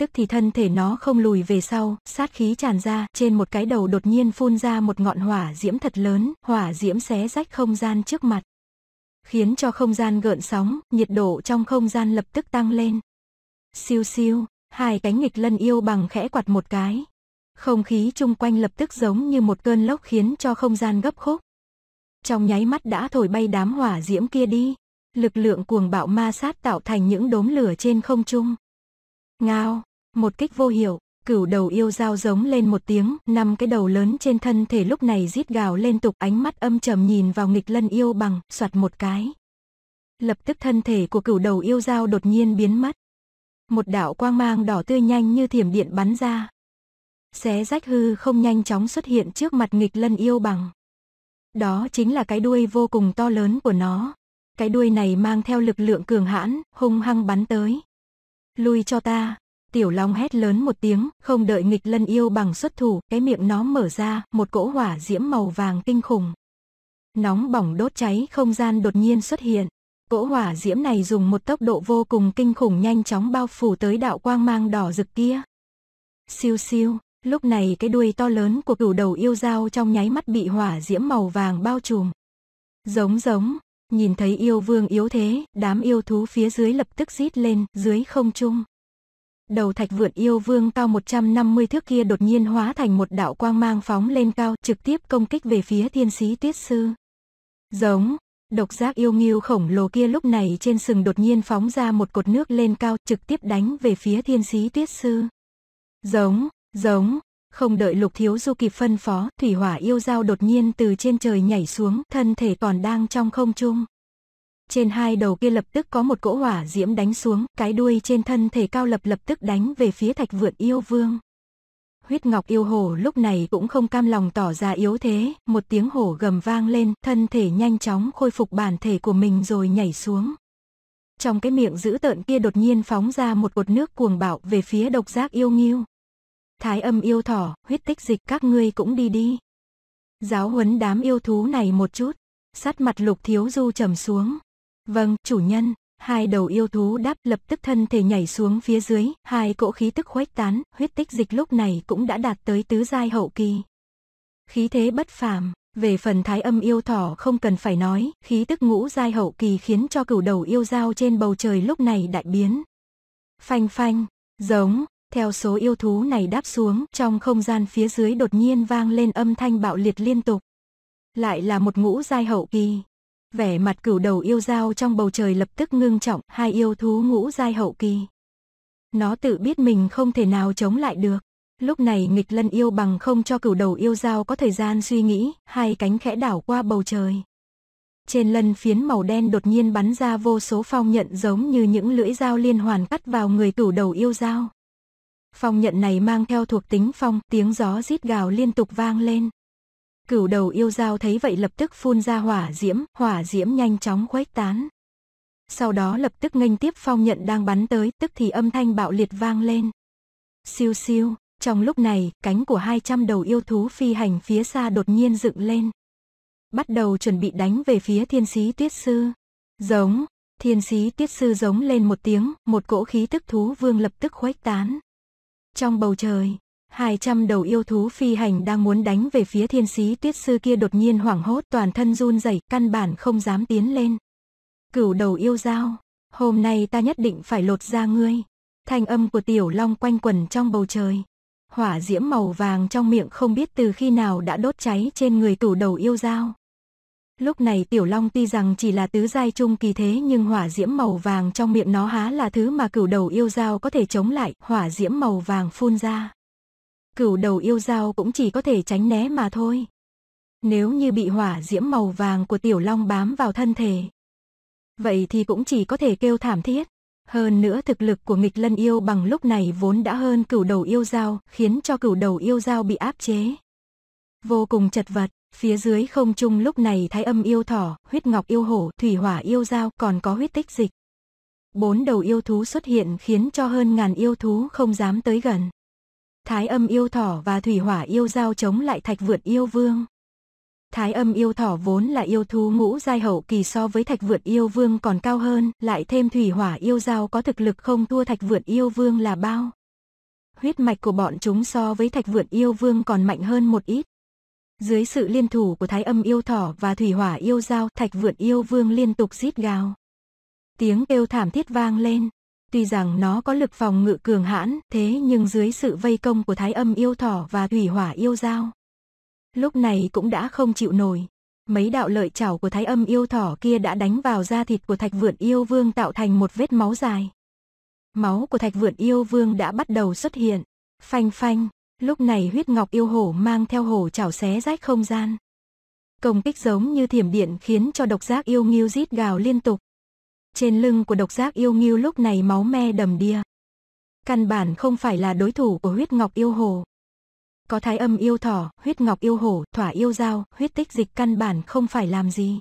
tức thì thân thể nó không lùi về sau, sát khí tràn ra, trên một cái đầu đột nhiên phun ra một ngọn hỏa diễm thật lớn, hỏa diễm xé rách không gian trước mặt. Khiến cho không gian gợn sóng, nhiệt độ trong không gian lập tức tăng lên. Siêu siêu, hai cánh nghịch lân yêu bằng khẽ quạt một cái. Không khí chung quanh lập tức giống như một cơn lốc khiến cho không gian gấp khúc. Trong nháy mắt đã thổi bay đám hỏa diễm kia đi. Lực lượng cuồng bạo ma sát tạo thành những đốm lửa trên không trung. Ngao, một kích vô hiệu, cửu đầu yêu dao giống lên một tiếng, năm cái đầu lớn trên thân thể lúc này rít gào lên tục ánh mắt âm trầm nhìn vào nghịch lân yêu bằng, soạt một cái. Lập tức thân thể của cửu đầu yêu dao đột nhiên biến mất. Một đạo quang mang đỏ tươi nhanh như thiểm điện bắn ra. Xé rách hư không nhanh chóng xuất hiện trước mặt nghịch lân yêu bằng. Đó chính là cái đuôi vô cùng to lớn của nó. Cái đuôi này mang theo lực lượng cường hãn, hung hăng bắn tới. Lui cho ta, Tiểu Long hét lớn một tiếng, không đợi nghịch lân yêu bằng xuất thủ, cái miệng nó mở ra, một cỗ hỏa diễm màu vàng kinh khủng. Nóng bỏng đốt cháy không gian đột nhiên xuất hiện. Cỗ hỏa diễm này dùng một tốc độ vô cùng kinh khủng nhanh chóng bao phủ tới đạo quang mang đỏ rực kia. Siêu siêu, lúc này cái đuôi to lớn của cửu đầu yêu dao trong nháy mắt bị hỏa diễm màu vàng bao trùm. Giống giống, nhìn thấy yêu vương yếu thế, đám yêu thú phía dưới lập tức rít lên, dưới không trung đầu thạch vượn yêu vương cao 150 thước kia đột nhiên hóa thành một đạo quang mang phóng lên cao, trực tiếp công kích về phía thiên sĩ tuyết sư. Giống, độc giác yêu nghiêu khổng lồ kia lúc này trên sừng đột nhiên phóng ra một cột nước lên cao, trực tiếp đánh về phía thiên sĩ tuyết sư. Giống, giống, không đợi lục thiếu du kịp phân phó, thủy hỏa yêu dao đột nhiên từ trên trời nhảy xuống, thân thể còn đang trong không trung trên hai đầu kia lập tức có một cỗ hỏa diễm đánh xuống, cái đuôi trên thân thể cao lập lập tức đánh về phía thạch vượn yêu vương. Huyết ngọc yêu hổ lúc này cũng không cam lòng tỏ ra yếu thế, một tiếng hổ gầm vang lên, thân thể nhanh chóng khôi phục bản thể của mình rồi nhảy xuống. Trong cái miệng dữ tợn kia đột nhiên phóng ra một cột nước cuồng bạo về phía độc giác yêu nghiêu. Thái âm yêu thỏ, huyết tích dịch các ngươi cũng đi đi. Giáo huấn đám yêu thú này một chút. Sát mặt lục thiếu du trầm xuống, Vâng, chủ nhân, hai đầu yêu thú đáp lập tức thân thể nhảy xuống phía dưới, hai cỗ khí tức khuếch tán, huyết tích dịch lúc này cũng đã đạt tới tứ giai hậu kỳ. Khí thế bất phàm, về phần thái âm yêu thỏ không cần phải nói, khí tức ngũ giai hậu kỳ khiến cho cửu đầu yêu dao trên bầu trời lúc này đại biến. Phanh phanh, giống, theo số yêu thú này đáp xuống, trong không gian phía dưới đột nhiên vang lên âm thanh bạo liệt liên tục. Lại là một ngũ giai hậu kỳ. Vẻ mặt cửu đầu yêu dao trong bầu trời lập tức ngưng trọng, hai yêu thú ngũ giai hậu kỳ. Nó tự biết mình không thể nào chống lại được. Lúc này nghịch lân yêu bằng không cho cửu đầu yêu dao có thời gian suy nghĩ, hai cánh khẽ đảo qua bầu trời. Trên lân phiến màu đen đột nhiên bắn ra vô số phong nhận giống như những lưỡi dao liên hoàn cắt vào người cửu đầu yêu dao. Phong nhận này mang theo thuộc tính phong, tiếng gió rít gào liên tục vang lên. Cửu đầu yêu dao thấy vậy lập tức phun ra hỏa diễm, hỏa diễm nhanh chóng khuếch tán. Sau đó lập tức nghênh tiếp phong nhận đang bắn tới, tức thì âm thanh bạo liệt vang lên. Siêu siêu, trong lúc này, cánh của 200 đầu yêu thú phi hành phía xa đột nhiên dựng lên. Bắt đầu chuẩn bị đánh về phía thiên sĩ tuyết sư. Giống, thiên sĩ tuyết sư giống lên một tiếng, một cỗ khí tức thú vương lập tức khuếch tán. Trong bầu trời, Hai trăm đầu yêu thú phi hành đang muốn đánh về phía thiên sĩ tuyết sư kia đột nhiên hoảng hốt toàn thân run rẩy căn bản không dám tiến lên. Cửu đầu yêu dao, hôm nay ta nhất định phải lột ra ngươi. Thanh âm của tiểu long quanh quẩn trong bầu trời. Hỏa diễm màu vàng trong miệng không biết từ khi nào đã đốt cháy trên người cửu đầu yêu dao. Lúc này tiểu long tuy rằng chỉ là tứ giai trung kỳ thế nhưng hỏa diễm màu vàng trong miệng nó há là thứ mà cửu đầu yêu dao có thể chống lại. Hỏa diễm màu vàng phun ra cửu đầu yêu dao cũng chỉ có thể tránh né mà thôi. Nếu như bị hỏa diễm màu vàng của tiểu long bám vào thân thể, vậy thì cũng chỉ có thể kêu thảm thiết. Hơn nữa thực lực của nghịch lân yêu bằng lúc này vốn đã hơn cửu đầu yêu dao, khiến cho cửu đầu yêu dao bị áp chế. Vô cùng chật vật, phía dưới không trung lúc này thái âm yêu thỏ, huyết ngọc yêu hổ, thủy hỏa yêu dao còn có huyết tích dịch. Bốn đầu yêu thú xuất hiện khiến cho hơn ngàn yêu thú không dám tới gần. Thái âm yêu thỏ và thủy hỏa yêu giao chống lại thạch vượt yêu vương. Thái âm yêu thỏ vốn là yêu thú ngũ giai hậu kỳ so với thạch vượt yêu vương còn cao hơn, lại thêm thủy hỏa yêu giao có thực lực không thua thạch vượt yêu vương là bao. Huyết mạch của bọn chúng so với thạch vượt yêu vương còn mạnh hơn một ít. Dưới sự liên thủ của thái âm yêu thỏ và thủy hỏa yêu giao, thạch vượt yêu vương liên tục rít gào. Tiếng kêu thảm thiết vang lên, Tuy rằng nó có lực phòng ngự cường hãn, thế nhưng dưới sự vây công của thái âm yêu thỏ và thủy hỏa yêu dao. Lúc này cũng đã không chịu nổi. Mấy đạo lợi chảo của thái âm yêu thỏ kia đã đánh vào da thịt của thạch vượn yêu vương tạo thành một vết máu dài. Máu của thạch vượn yêu vương đã bắt đầu xuất hiện. Phanh phanh, lúc này huyết ngọc yêu hổ mang theo hổ chảo xé rách không gian. Công kích giống như thiểm điện khiến cho độc giác yêu nghiêu rít gào liên tục. Trên lưng của độc giác yêu nghiêu lúc này máu me đầm đìa. Căn bản không phải là đối thủ của huyết ngọc yêu hồ. Có thái âm yêu thỏ, huyết ngọc yêu hổ, thỏa yêu dao, huyết tích dịch căn bản không phải làm gì.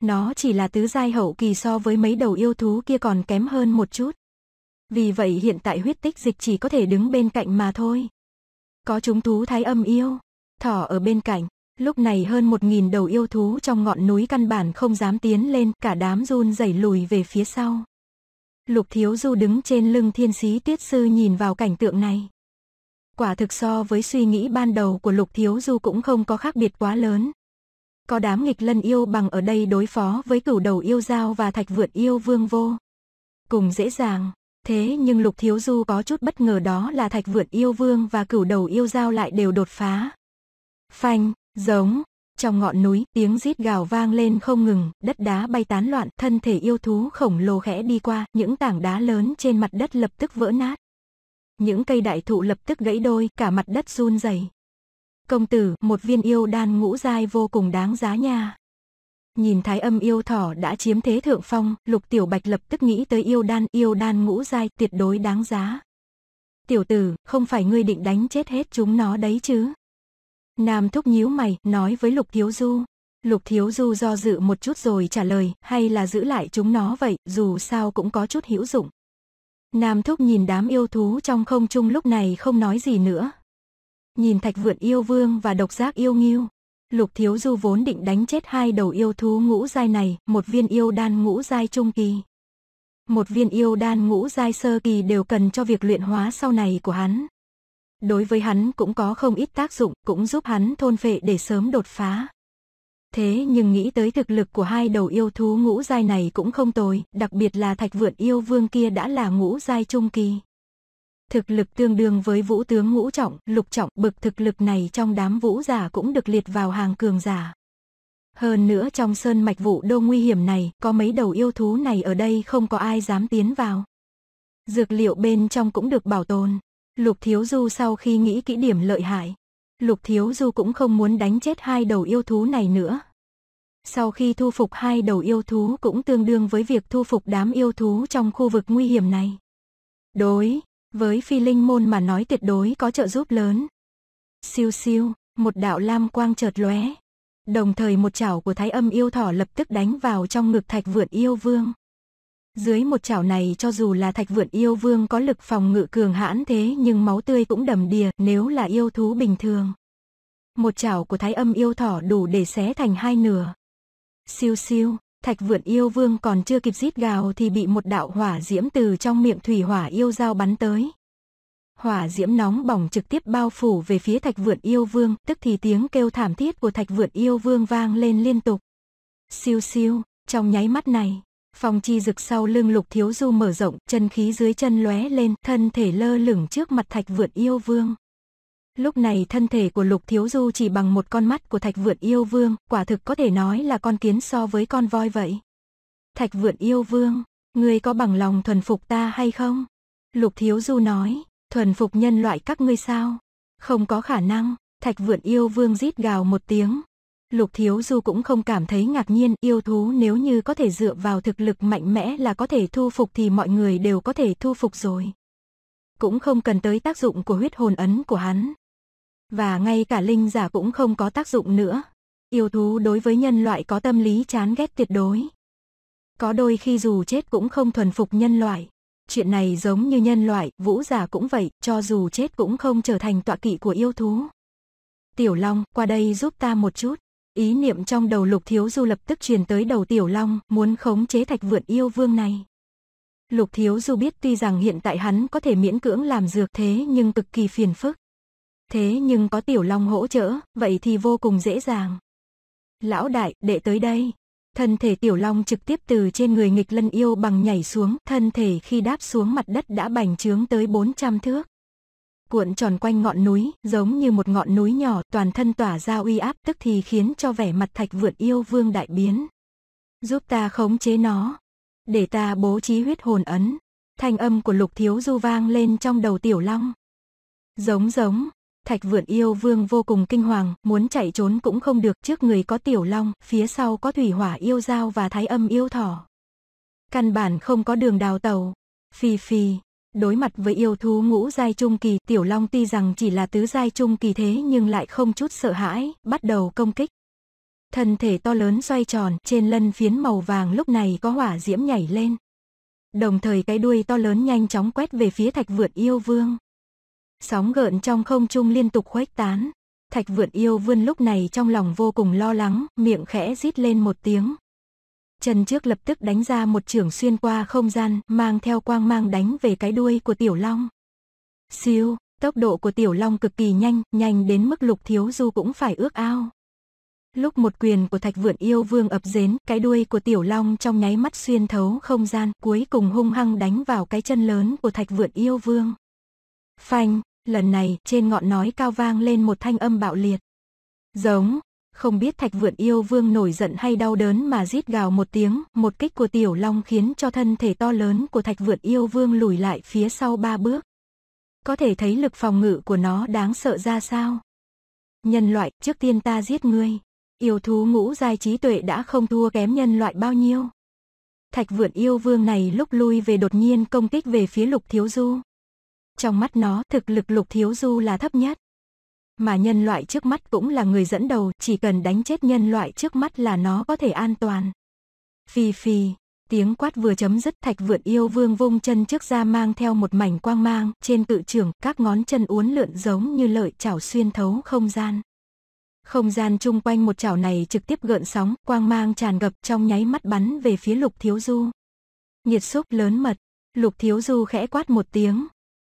Nó chỉ là tứ giai hậu kỳ so với mấy đầu yêu thú kia còn kém hơn một chút. Vì vậy hiện tại huyết tích dịch chỉ có thể đứng bên cạnh mà thôi. Có chúng thú thái âm yêu, thỏ ở bên cạnh, Lúc này hơn một nghìn đầu yêu thú trong ngọn núi căn bản không dám tiến lên, cả đám run rẩy lùi về phía sau. Lục Thiếu Du đứng trên lưng thiên sĩ tiết sư nhìn vào cảnh tượng này. Quả thực so với suy nghĩ ban đầu của Lục Thiếu Du cũng không có khác biệt quá lớn. Có đám nghịch lân yêu bằng ở đây đối phó với cửu đầu yêu giao và thạch vượt yêu vương vô. Cùng dễ dàng, thế nhưng Lục Thiếu Du có chút bất ngờ đó là thạch vượt yêu vương và cửu đầu yêu giao lại đều đột phá. Phanh, Giống, trong ngọn núi, tiếng rít gào vang lên không ngừng, đất đá bay tán loạn, thân thể yêu thú khổng lồ khẽ đi qua, những tảng đá lớn trên mặt đất lập tức vỡ nát. Những cây đại thụ lập tức gãy đôi, cả mặt đất run rẩy. Công tử, một viên yêu đan ngũ giai vô cùng đáng giá nha. Nhìn thái âm yêu thỏ đã chiếm thế thượng phong, lục tiểu bạch lập tức nghĩ tới yêu đan, yêu đan ngũ giai tuyệt đối đáng giá. Tiểu tử, không phải ngươi định đánh chết hết chúng nó đấy chứ. Nam Thúc nhíu mày, nói với Lục Thiếu Du. Lục Thiếu Du do dự một chút rồi trả lời, hay là giữ lại chúng nó vậy, dù sao cũng có chút hữu dụng. Nam Thúc nhìn đám yêu thú trong không trung lúc này không nói gì nữa. Nhìn Thạch Vượn yêu vương và độc giác yêu nghiêu. Lục Thiếu Du vốn định đánh chết hai đầu yêu thú ngũ giai này, một viên yêu đan ngũ giai trung kỳ. Một viên yêu đan ngũ giai sơ kỳ đều cần cho việc luyện hóa sau này của hắn đối với hắn cũng có không ít tác dụng, cũng giúp hắn thôn phệ để sớm đột phá. Thế nhưng nghĩ tới thực lực của hai đầu yêu thú ngũ giai này cũng không tồi, đặc biệt là thạch vượn yêu vương kia đã là ngũ giai trung kỳ. Thực lực tương đương với vũ tướng ngũ trọng, lục trọng, bực thực lực này trong đám vũ giả cũng được liệt vào hàng cường giả. Hơn nữa trong sơn mạch vụ đô nguy hiểm này, có mấy đầu yêu thú này ở đây không có ai dám tiến vào. Dược liệu bên trong cũng được bảo tồn, Lục Thiếu Du sau khi nghĩ kỹ điểm lợi hại, Lục Thiếu Du cũng không muốn đánh chết hai đầu yêu thú này nữa. Sau khi thu phục hai đầu yêu thú cũng tương đương với việc thu phục đám yêu thú trong khu vực nguy hiểm này. Đối, với phi linh môn mà nói tuyệt đối có trợ giúp lớn. Siêu siêu, một đạo lam quang chợt lóe. Đồng thời một chảo của thái âm yêu thỏ lập tức đánh vào trong ngực thạch vượn yêu vương. Dưới một chảo này cho dù là thạch vượn yêu vương có lực phòng ngự cường hãn thế nhưng máu tươi cũng đầm đìa nếu là yêu thú bình thường. Một chảo của thái âm yêu thỏ đủ để xé thành hai nửa. Siêu siêu, thạch vượn yêu vương còn chưa kịp rít gào thì bị một đạo hỏa diễm từ trong miệng thủy hỏa yêu dao bắn tới. Hỏa diễm nóng bỏng trực tiếp bao phủ về phía thạch vượn yêu vương, tức thì tiếng kêu thảm thiết của thạch vượn yêu vương vang lên liên tục. Siêu siêu, trong nháy mắt này, Phong chi rực sau lưng lục thiếu du mở rộng, chân khí dưới chân lóe lên, thân thể lơ lửng trước mặt thạch vượt yêu vương. Lúc này thân thể của lục thiếu du chỉ bằng một con mắt của thạch vượt yêu vương, quả thực có thể nói là con kiến so với con voi vậy. Thạch vượt yêu vương, ngươi có bằng lòng thuần phục ta hay không? Lục thiếu du nói, thuần phục nhân loại các ngươi sao? Không có khả năng, thạch vượt yêu vương rít gào một tiếng, Lục Thiếu Du cũng không cảm thấy ngạc nhiên, yêu thú nếu như có thể dựa vào thực lực mạnh mẽ là có thể thu phục thì mọi người đều có thể thu phục rồi. Cũng không cần tới tác dụng của huyết hồn ấn của hắn. Và ngay cả linh giả cũng không có tác dụng nữa. Yêu thú đối với nhân loại có tâm lý chán ghét tuyệt đối. Có đôi khi dù chết cũng không thuần phục nhân loại. Chuyện này giống như nhân loại, vũ giả cũng vậy, cho dù chết cũng không trở thành tọa kỵ của yêu thú. Tiểu Long, qua đây giúp ta một chút. Ý niệm trong đầu lục thiếu du lập tức truyền tới đầu tiểu long, muốn khống chế thạch vượn yêu vương này. Lục thiếu du biết tuy rằng hiện tại hắn có thể miễn cưỡng làm dược thế nhưng cực kỳ phiền phức. Thế nhưng có tiểu long hỗ trợ, vậy thì vô cùng dễ dàng. Lão đại, đệ tới đây. Thân thể tiểu long trực tiếp từ trên người nghịch lân yêu bằng nhảy xuống, thân thể khi đáp xuống mặt đất đã bành trướng tới 400 thước cuộn tròn quanh ngọn núi, giống như một ngọn núi nhỏ, toàn thân tỏa ra uy áp tức thì khiến cho vẻ mặt thạch vượn yêu vương đại biến. Giúp ta khống chế nó, để ta bố trí huyết hồn ấn. Thanh âm của lục thiếu du vang lên trong đầu tiểu long. Giống giống, thạch vượn yêu vương vô cùng kinh hoàng, muốn chạy trốn cũng không được trước người có tiểu long, phía sau có thủy hỏa yêu dao và thái âm yêu thỏ. Căn bản không có đường đào tàu. phi phi Đối mặt với yêu thú ngũ giai trung kỳ, Tiểu Long tuy rằng chỉ là tứ giai trung kỳ thế nhưng lại không chút sợ hãi, bắt đầu công kích. Thân thể to lớn xoay tròn, trên lân phiến màu vàng lúc này có hỏa diễm nhảy lên. Đồng thời cái đuôi to lớn nhanh chóng quét về phía thạch vượt yêu vương. Sóng gợn trong không trung liên tục khuếch tán. Thạch vượn yêu vương lúc này trong lòng vô cùng lo lắng, miệng khẽ rít lên một tiếng, Chân trước lập tức đánh ra một trường xuyên qua không gian, mang theo quang mang đánh về cái đuôi của tiểu long. Siêu, tốc độ của tiểu long cực kỳ nhanh, nhanh đến mức lục thiếu du cũng phải ước ao. Lúc một quyền của thạch vượn yêu vương ập dến, cái đuôi của tiểu long trong nháy mắt xuyên thấu không gian, cuối cùng hung hăng đánh vào cái chân lớn của thạch vượn yêu vương. Phanh, lần này, trên ngọn nói cao vang lên một thanh âm bạo liệt. Giống, không biết Thạch Vượn yêu vương nổi giận hay đau đớn mà rít gào một tiếng, một kích của tiểu long khiến cho thân thể to lớn của Thạch Vượn yêu vương lùi lại phía sau ba bước. Có thể thấy lực phòng ngự của nó đáng sợ ra sao. Nhân loại, trước tiên ta giết ngươi. Yêu thú ngũ giai trí tuệ đã không thua kém nhân loại bao nhiêu. Thạch Vượn yêu vương này lúc lui về đột nhiên công kích về phía Lục Thiếu Du. Trong mắt nó, thực lực Lục Thiếu Du là thấp nhất mà nhân loại trước mắt cũng là người dẫn đầu, chỉ cần đánh chết nhân loại trước mắt là nó có thể an toàn. Phi phi, tiếng quát vừa chấm dứt thạch vượt yêu vương vung chân trước ra mang theo một mảnh quang mang, trên cự trường các ngón chân uốn lượn giống như lợi chảo xuyên thấu không gian. Không gian chung quanh một chảo này trực tiếp gợn sóng, quang mang tràn ngập trong nháy mắt bắn về phía lục thiếu du. Nhiệt xúc lớn mật, lục thiếu du khẽ quát một tiếng,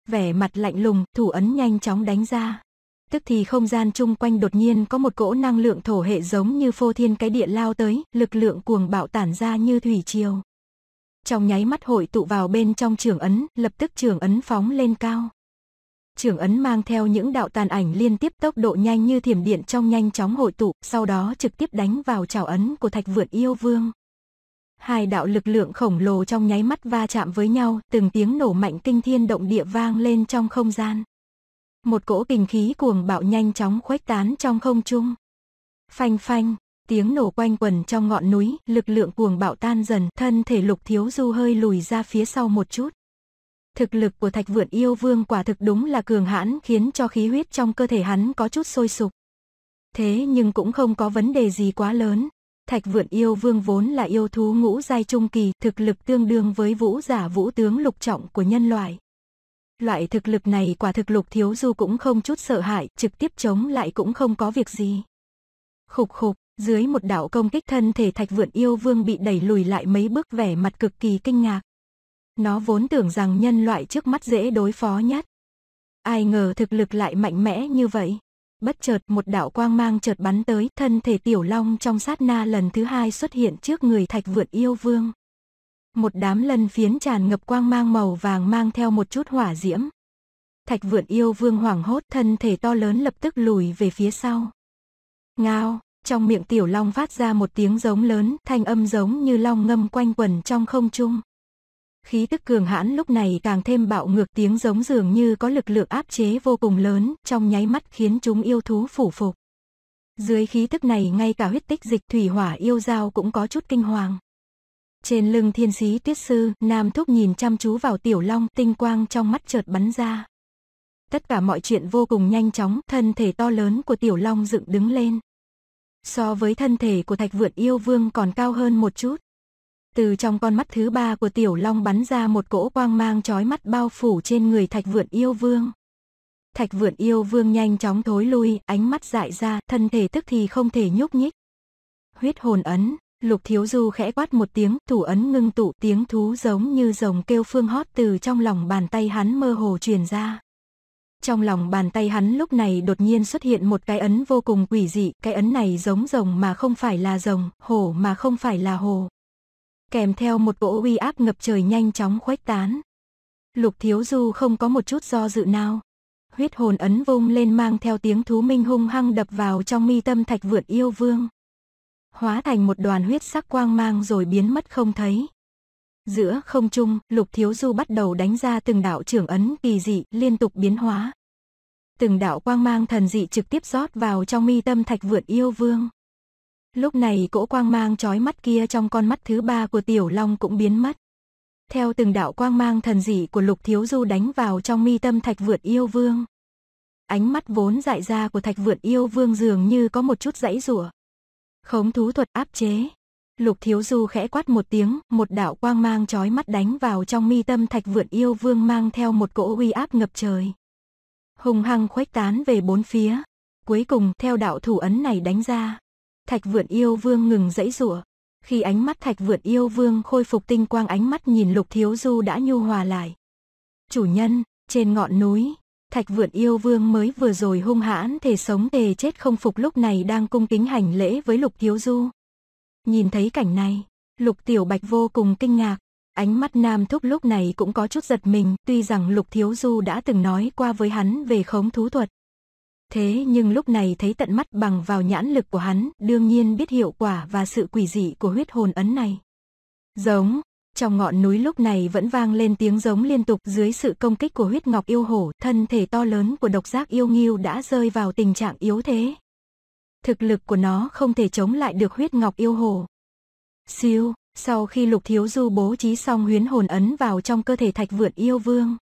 vẻ mặt lạnh lùng, thủ ấn nhanh chóng đánh ra. Tức thì không gian chung quanh đột nhiên có một cỗ năng lượng thổ hệ giống như phô thiên cái địa lao tới, lực lượng cuồng bạo tản ra như thủy triều. Trong nháy mắt hội tụ vào bên trong trường ấn, lập tức trường ấn phóng lên cao. Trường ấn mang theo những đạo tàn ảnh liên tiếp tốc độ nhanh như thiểm điện trong nhanh chóng hội tụ, sau đó trực tiếp đánh vào chảo ấn của thạch vượn yêu vương. Hai đạo lực lượng khổng lồ trong nháy mắt va chạm với nhau, từng tiếng nổ mạnh kinh thiên động địa vang lên trong không gian một cỗ kinh khí cuồng bạo nhanh chóng khuếch tán trong không trung. Phanh phanh, tiếng nổ quanh quẩn trong ngọn núi, lực lượng cuồng bạo tan dần, thân thể lục thiếu du hơi lùi ra phía sau một chút. Thực lực của thạch vượn yêu vương quả thực đúng là cường hãn khiến cho khí huyết trong cơ thể hắn có chút sôi sục. Thế nhưng cũng không có vấn đề gì quá lớn. Thạch vượn yêu vương vốn là yêu thú ngũ giai trung kỳ, thực lực tương đương với vũ giả vũ tướng lục trọng của nhân loại. Loại thực lực này quả thực lục thiếu du cũng không chút sợ hãi, trực tiếp chống lại cũng không có việc gì. Khục khục, dưới một đạo công kích thân thể thạch vượn yêu vương bị đẩy lùi lại mấy bước vẻ mặt cực kỳ kinh ngạc. Nó vốn tưởng rằng nhân loại trước mắt dễ đối phó nhất. Ai ngờ thực lực lại mạnh mẽ như vậy. Bất chợt một đạo quang mang chợt bắn tới, thân thể tiểu long trong sát na lần thứ hai xuất hiện trước người thạch vượn yêu vương một đám lân phiến tràn ngập quang mang màu vàng mang theo một chút hỏa diễm. Thạch vượn yêu vương hoảng hốt thân thể to lớn lập tức lùi về phía sau. Ngao, trong miệng tiểu long phát ra một tiếng giống lớn, thanh âm giống như long ngâm quanh quần trong không trung. Khí tức cường hãn lúc này càng thêm bạo ngược tiếng giống dường như có lực lượng áp chế vô cùng lớn, trong nháy mắt khiến chúng yêu thú phủ phục. Dưới khí tức này ngay cả huyết tích dịch thủy hỏa yêu dao cũng có chút kinh hoàng. Trên lưng thiên sĩ tuyết sư, Nam Thúc nhìn chăm chú vào tiểu long, tinh quang trong mắt chợt bắn ra. Tất cả mọi chuyện vô cùng nhanh chóng, thân thể to lớn của tiểu long dựng đứng lên. So với thân thể của thạch vượn yêu vương còn cao hơn một chút. Từ trong con mắt thứ ba của tiểu long bắn ra một cỗ quang mang chói mắt bao phủ trên người thạch vượn yêu vương. Thạch vượn yêu vương nhanh chóng thối lui, ánh mắt dại ra, thân thể tức thì không thể nhúc nhích. Huyết hồn ấn, Lục thiếu du khẽ quát một tiếng, thủ ấn ngưng tụ tiếng thú giống như rồng kêu phương hót từ trong lòng bàn tay hắn mơ hồ truyền ra. Trong lòng bàn tay hắn lúc này đột nhiên xuất hiện một cái ấn vô cùng quỷ dị, cái ấn này giống rồng mà không phải là rồng, hổ mà không phải là hồ. Kèm theo một cỗ uy áp ngập trời nhanh chóng khuếch tán. Lục thiếu du không có một chút do dự nào. Huyết hồn ấn vung lên mang theo tiếng thú minh hung hăng đập vào trong mi tâm thạch vượt yêu vương hóa thành một đoàn huyết sắc quang mang rồi biến mất không thấy. Giữa không trung, Lục Thiếu Du bắt đầu đánh ra từng đạo trưởng ấn kỳ dị, liên tục biến hóa. Từng đạo quang mang thần dị trực tiếp rót vào trong mi tâm thạch vượn yêu vương. Lúc này cỗ quang mang trói mắt kia trong con mắt thứ ba của Tiểu Long cũng biến mất. Theo từng đạo quang mang thần dị của Lục Thiếu Du đánh vào trong mi tâm thạch vượn yêu vương. Ánh mắt vốn dại ra của thạch vượn yêu vương dường như có một chút dãy rủa Khống thú thuật áp chế. Lục Thiếu Du khẽ quát một tiếng, một đạo quang mang chói mắt đánh vào trong mi tâm Thạch Vượn Yêu Vương mang theo một cỗ uy áp ngập trời. Hùng hăng khuếch tán về bốn phía. Cuối cùng, theo đạo thủ ấn này đánh ra, Thạch Vượn Yêu Vương ngừng dãy rủa. Khi ánh mắt Thạch Vượn Yêu Vương khôi phục tinh quang ánh mắt nhìn Lục Thiếu Du đã nhu hòa lại. Chủ nhân, trên ngọn núi, Thạch vượn yêu vương mới vừa rồi hung hãn thề sống thề chết không phục lúc này đang cung kính hành lễ với lục thiếu du. Nhìn thấy cảnh này, lục tiểu bạch vô cùng kinh ngạc. Ánh mắt nam thúc lúc này cũng có chút giật mình, tuy rằng lục thiếu du đã từng nói qua với hắn về khống thú thuật. Thế nhưng lúc này thấy tận mắt bằng vào nhãn lực của hắn, đương nhiên biết hiệu quả và sự quỷ dị của huyết hồn ấn này. Giống, trong ngọn núi lúc này vẫn vang lên tiếng giống liên tục dưới sự công kích của huyết ngọc yêu hổ, thân thể to lớn của độc giác yêu nghiêu đã rơi vào tình trạng yếu thế. Thực lực của nó không thể chống lại được huyết ngọc yêu hổ. Siêu, sau khi lục thiếu du bố trí xong huyến hồn ấn vào trong cơ thể thạch vượn yêu vương.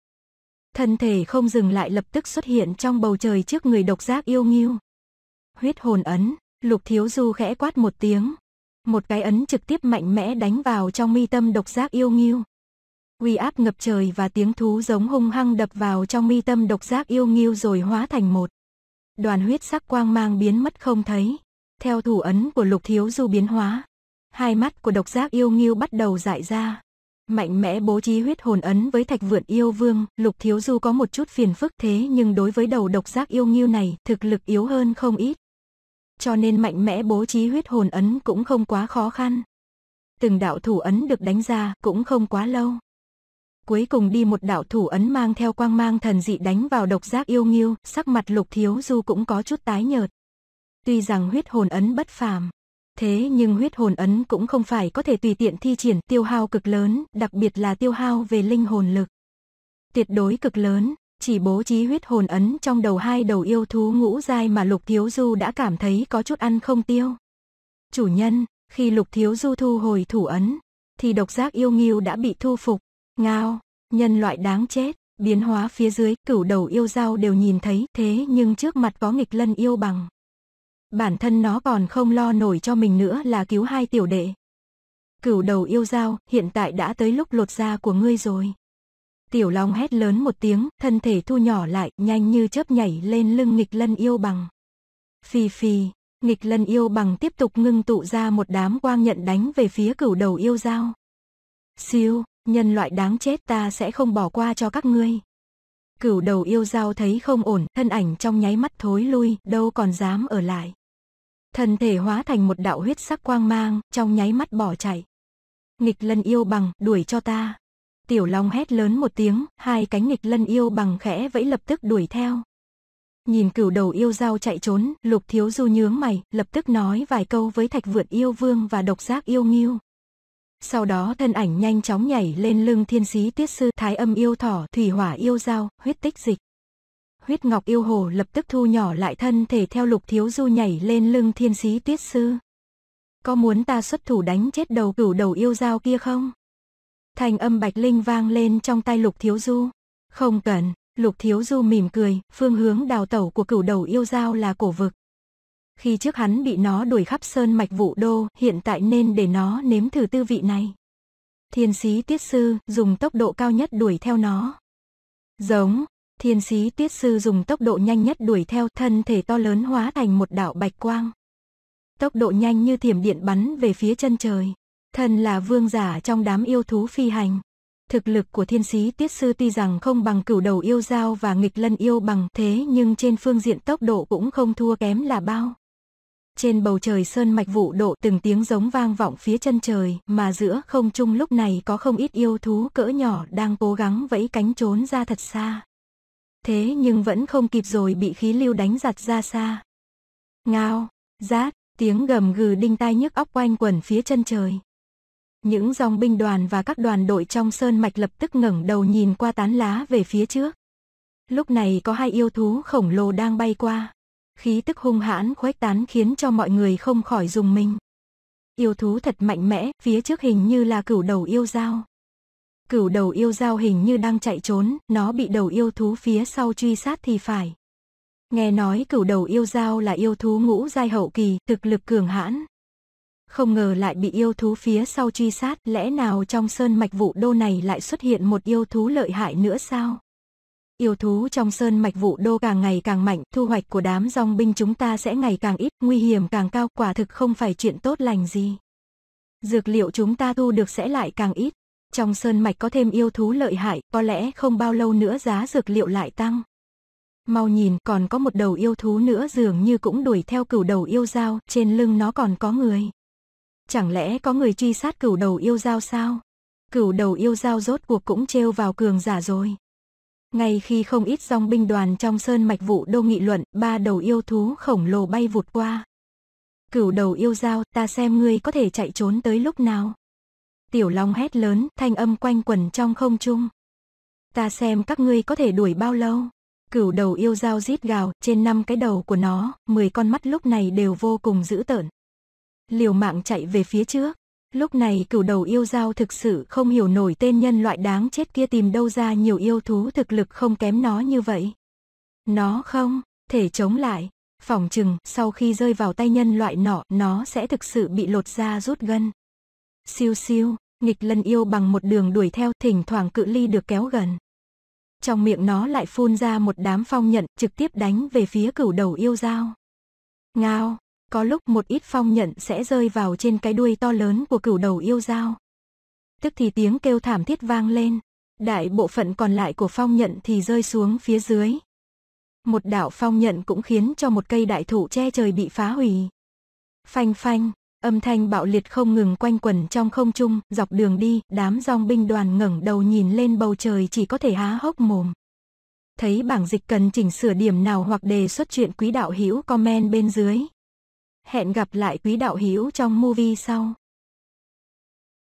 Thân thể không dừng lại lập tức xuất hiện trong bầu trời trước người độc giác yêu nghiêu. Huyết hồn ấn, lục thiếu du khẽ quát một tiếng, một cái ấn trực tiếp mạnh mẽ đánh vào trong mi tâm độc giác yêu nghiêu. Uy áp ngập trời và tiếng thú giống hung hăng đập vào trong mi tâm độc giác yêu nghiêu rồi hóa thành một. Đoàn huyết sắc quang mang biến mất không thấy. Theo thủ ấn của lục thiếu du biến hóa. Hai mắt của độc giác yêu nghiêu bắt đầu dại ra mạnh mẽ bố trí huyết hồn ấn với thạch vượn yêu vương, lục thiếu du có một chút phiền phức thế nhưng đối với đầu độc giác yêu nghiêu này thực lực yếu hơn không ít, cho nên mạnh mẽ bố trí huyết hồn ấn cũng không quá khó khăn. Từng đạo thủ ấn được đánh ra cũng không quá lâu. Cuối cùng đi một đạo thủ ấn mang theo quang mang thần dị đánh vào độc giác yêu nghiêu, sắc mặt lục thiếu du cũng có chút tái nhợt. Tuy rằng huyết hồn ấn bất phàm, thế nhưng huyết hồn ấn cũng không phải có thể tùy tiện thi triển tiêu hao cực lớn, đặc biệt là tiêu hao về linh hồn lực. Tuyệt đối cực lớn, chỉ bố trí huyết hồn ấn trong đầu hai đầu yêu thú ngũ dai mà Lục Thiếu Du đã cảm thấy có chút ăn không tiêu. Chủ nhân, khi Lục Thiếu Du thu hồi thủ ấn, thì độc giác yêu nghiêu đã bị thu phục. Ngao, nhân loại đáng chết, biến hóa phía dưới, cửu đầu yêu dao đều nhìn thấy, thế nhưng trước mặt có nghịch lân yêu bằng. Bản thân nó còn không lo nổi cho mình nữa là cứu hai tiểu đệ. Cửu đầu yêu dao, hiện tại đã tới lúc lột da của ngươi rồi. Tiểu Long hét lớn một tiếng, thân thể thu nhỏ lại, nhanh như chớp nhảy lên lưng nghịch lân yêu bằng. Phi phi, nghịch lân yêu bằng tiếp tục ngưng tụ ra một đám quang nhận đánh về phía cửu đầu yêu dao. Siêu, nhân loại đáng chết ta sẽ không bỏ qua cho các ngươi. Cửu đầu yêu dao thấy không ổn, thân ảnh trong nháy mắt thối lui, đâu còn dám ở lại. Thân thể hóa thành một đạo huyết sắc quang mang, trong nháy mắt bỏ chạy. Nghịch lân yêu bằng, đuổi cho ta. Tiểu Long hét lớn một tiếng, hai cánh nghịch lân yêu bằng khẽ vẫy lập tức đuổi theo. Nhìn cửu đầu yêu dao chạy trốn, lục thiếu du nhướng mày, lập tức nói vài câu với thạch vượt yêu vương và độc giác yêu nghiêu. Sau đó thân ảnh nhanh chóng nhảy lên lưng thiên sĩ tuyết sư thái âm yêu thỏ, thủy hỏa yêu dao, huyết tích dịch. Huyết ngọc yêu hồ lập tức thu nhỏ lại thân thể theo lục thiếu du nhảy lên lưng thiên sĩ tuyết sư. Có muốn ta xuất thủ đánh chết đầu cửu đầu yêu dao kia không? Thành âm Bạch Linh vang lên trong tay Lục Thiếu Du. Không cần, Lục Thiếu Du mỉm cười, phương hướng đào tẩu của cửu đầu yêu giao là cổ vực. Khi trước hắn bị nó đuổi khắp sơn mạch vụ đô, hiện tại nên để nó nếm thử tư vị này. Thiên sĩ tiết sư dùng tốc độ cao nhất đuổi theo nó. Giống, thiên sĩ tiết sư dùng tốc độ nhanh nhất đuổi theo thân thể to lớn hóa thành một đạo bạch quang. Tốc độ nhanh như thiểm điện bắn về phía chân trời. Thần là vương giả trong đám yêu thú phi hành. Thực lực của thiên sĩ tiết sư tuy rằng không bằng cửu đầu yêu giao và nghịch lân yêu bằng thế nhưng trên phương diện tốc độ cũng không thua kém là bao. Trên bầu trời sơn mạch vụ độ từng tiếng giống vang vọng phía chân trời mà giữa không trung lúc này có không ít yêu thú cỡ nhỏ đang cố gắng vẫy cánh trốn ra thật xa. Thế nhưng vẫn không kịp rồi bị khí lưu đánh giặt ra xa. Ngao, rát, tiếng gầm gừ đinh tai nhức óc quanh quẩn phía chân trời. Những dòng binh đoàn và các đoàn đội trong sơn mạch lập tức ngẩng đầu nhìn qua tán lá về phía trước. Lúc này có hai yêu thú khổng lồ đang bay qua. Khí tức hung hãn khuếch tán khiến cho mọi người không khỏi dùng mình. Yêu thú thật mạnh mẽ, phía trước hình như là cửu đầu yêu dao. Cửu đầu yêu dao hình như đang chạy trốn, nó bị đầu yêu thú phía sau truy sát thì phải. Nghe nói cửu đầu yêu dao là yêu thú ngũ giai hậu kỳ, thực lực cường hãn không ngờ lại bị yêu thú phía sau truy sát, lẽ nào trong sơn mạch vụ đô này lại xuất hiện một yêu thú lợi hại nữa sao? Yêu thú trong sơn mạch vụ đô càng ngày càng mạnh, thu hoạch của đám dòng binh chúng ta sẽ ngày càng ít, nguy hiểm càng cao, quả thực không phải chuyện tốt lành gì. Dược liệu chúng ta thu được sẽ lại càng ít, trong sơn mạch có thêm yêu thú lợi hại, có lẽ không bao lâu nữa giá dược liệu lại tăng. Mau nhìn, còn có một đầu yêu thú nữa dường như cũng đuổi theo cửu đầu yêu dao, trên lưng nó còn có người. Chẳng lẽ có người truy sát cửu đầu yêu giao sao? Cửu đầu yêu giao rốt cuộc cũng trêu vào cường giả rồi. Ngay khi không ít dòng binh đoàn trong sơn mạch vụ đô nghị luận, ba đầu yêu thú khổng lồ bay vụt qua. Cửu đầu yêu giao, ta xem ngươi có thể chạy trốn tới lúc nào. Tiểu Long hét lớn, thanh âm quanh quẩn trong không trung. Ta xem các ngươi có thể đuổi bao lâu. Cửu đầu yêu dao rít gào, trên năm cái đầu của nó, 10 con mắt lúc này đều vô cùng dữ tợn liều mạng chạy về phía trước. Lúc này cửu đầu yêu giao thực sự không hiểu nổi tên nhân loại đáng chết kia tìm đâu ra nhiều yêu thú thực lực không kém nó như vậy. Nó không, thể chống lại, phỏng chừng sau khi rơi vào tay nhân loại nọ nó sẽ thực sự bị lột ra rút gân. Siêu siêu, nghịch lân yêu bằng một đường đuổi theo thỉnh thoảng cự ly được kéo gần. Trong miệng nó lại phun ra một đám phong nhận trực tiếp đánh về phía cửu đầu yêu dao. Ngao, có lúc một ít phong nhận sẽ rơi vào trên cái đuôi to lớn của cửu đầu yêu dao. Tức thì tiếng kêu thảm thiết vang lên, đại bộ phận còn lại của phong nhận thì rơi xuống phía dưới. Một đảo phong nhận cũng khiến cho một cây đại thụ che trời bị phá hủy. Phanh phanh, âm thanh bạo liệt không ngừng quanh quẩn trong không trung, dọc đường đi, đám dòng binh đoàn ngẩng đầu nhìn lên bầu trời chỉ có thể há hốc mồm thấy bảng dịch cần chỉnh sửa điểm nào hoặc đề xuất chuyện quý đạo hữu comment bên dưới. Hẹn gặp lại quý đạo hữu trong movie sau.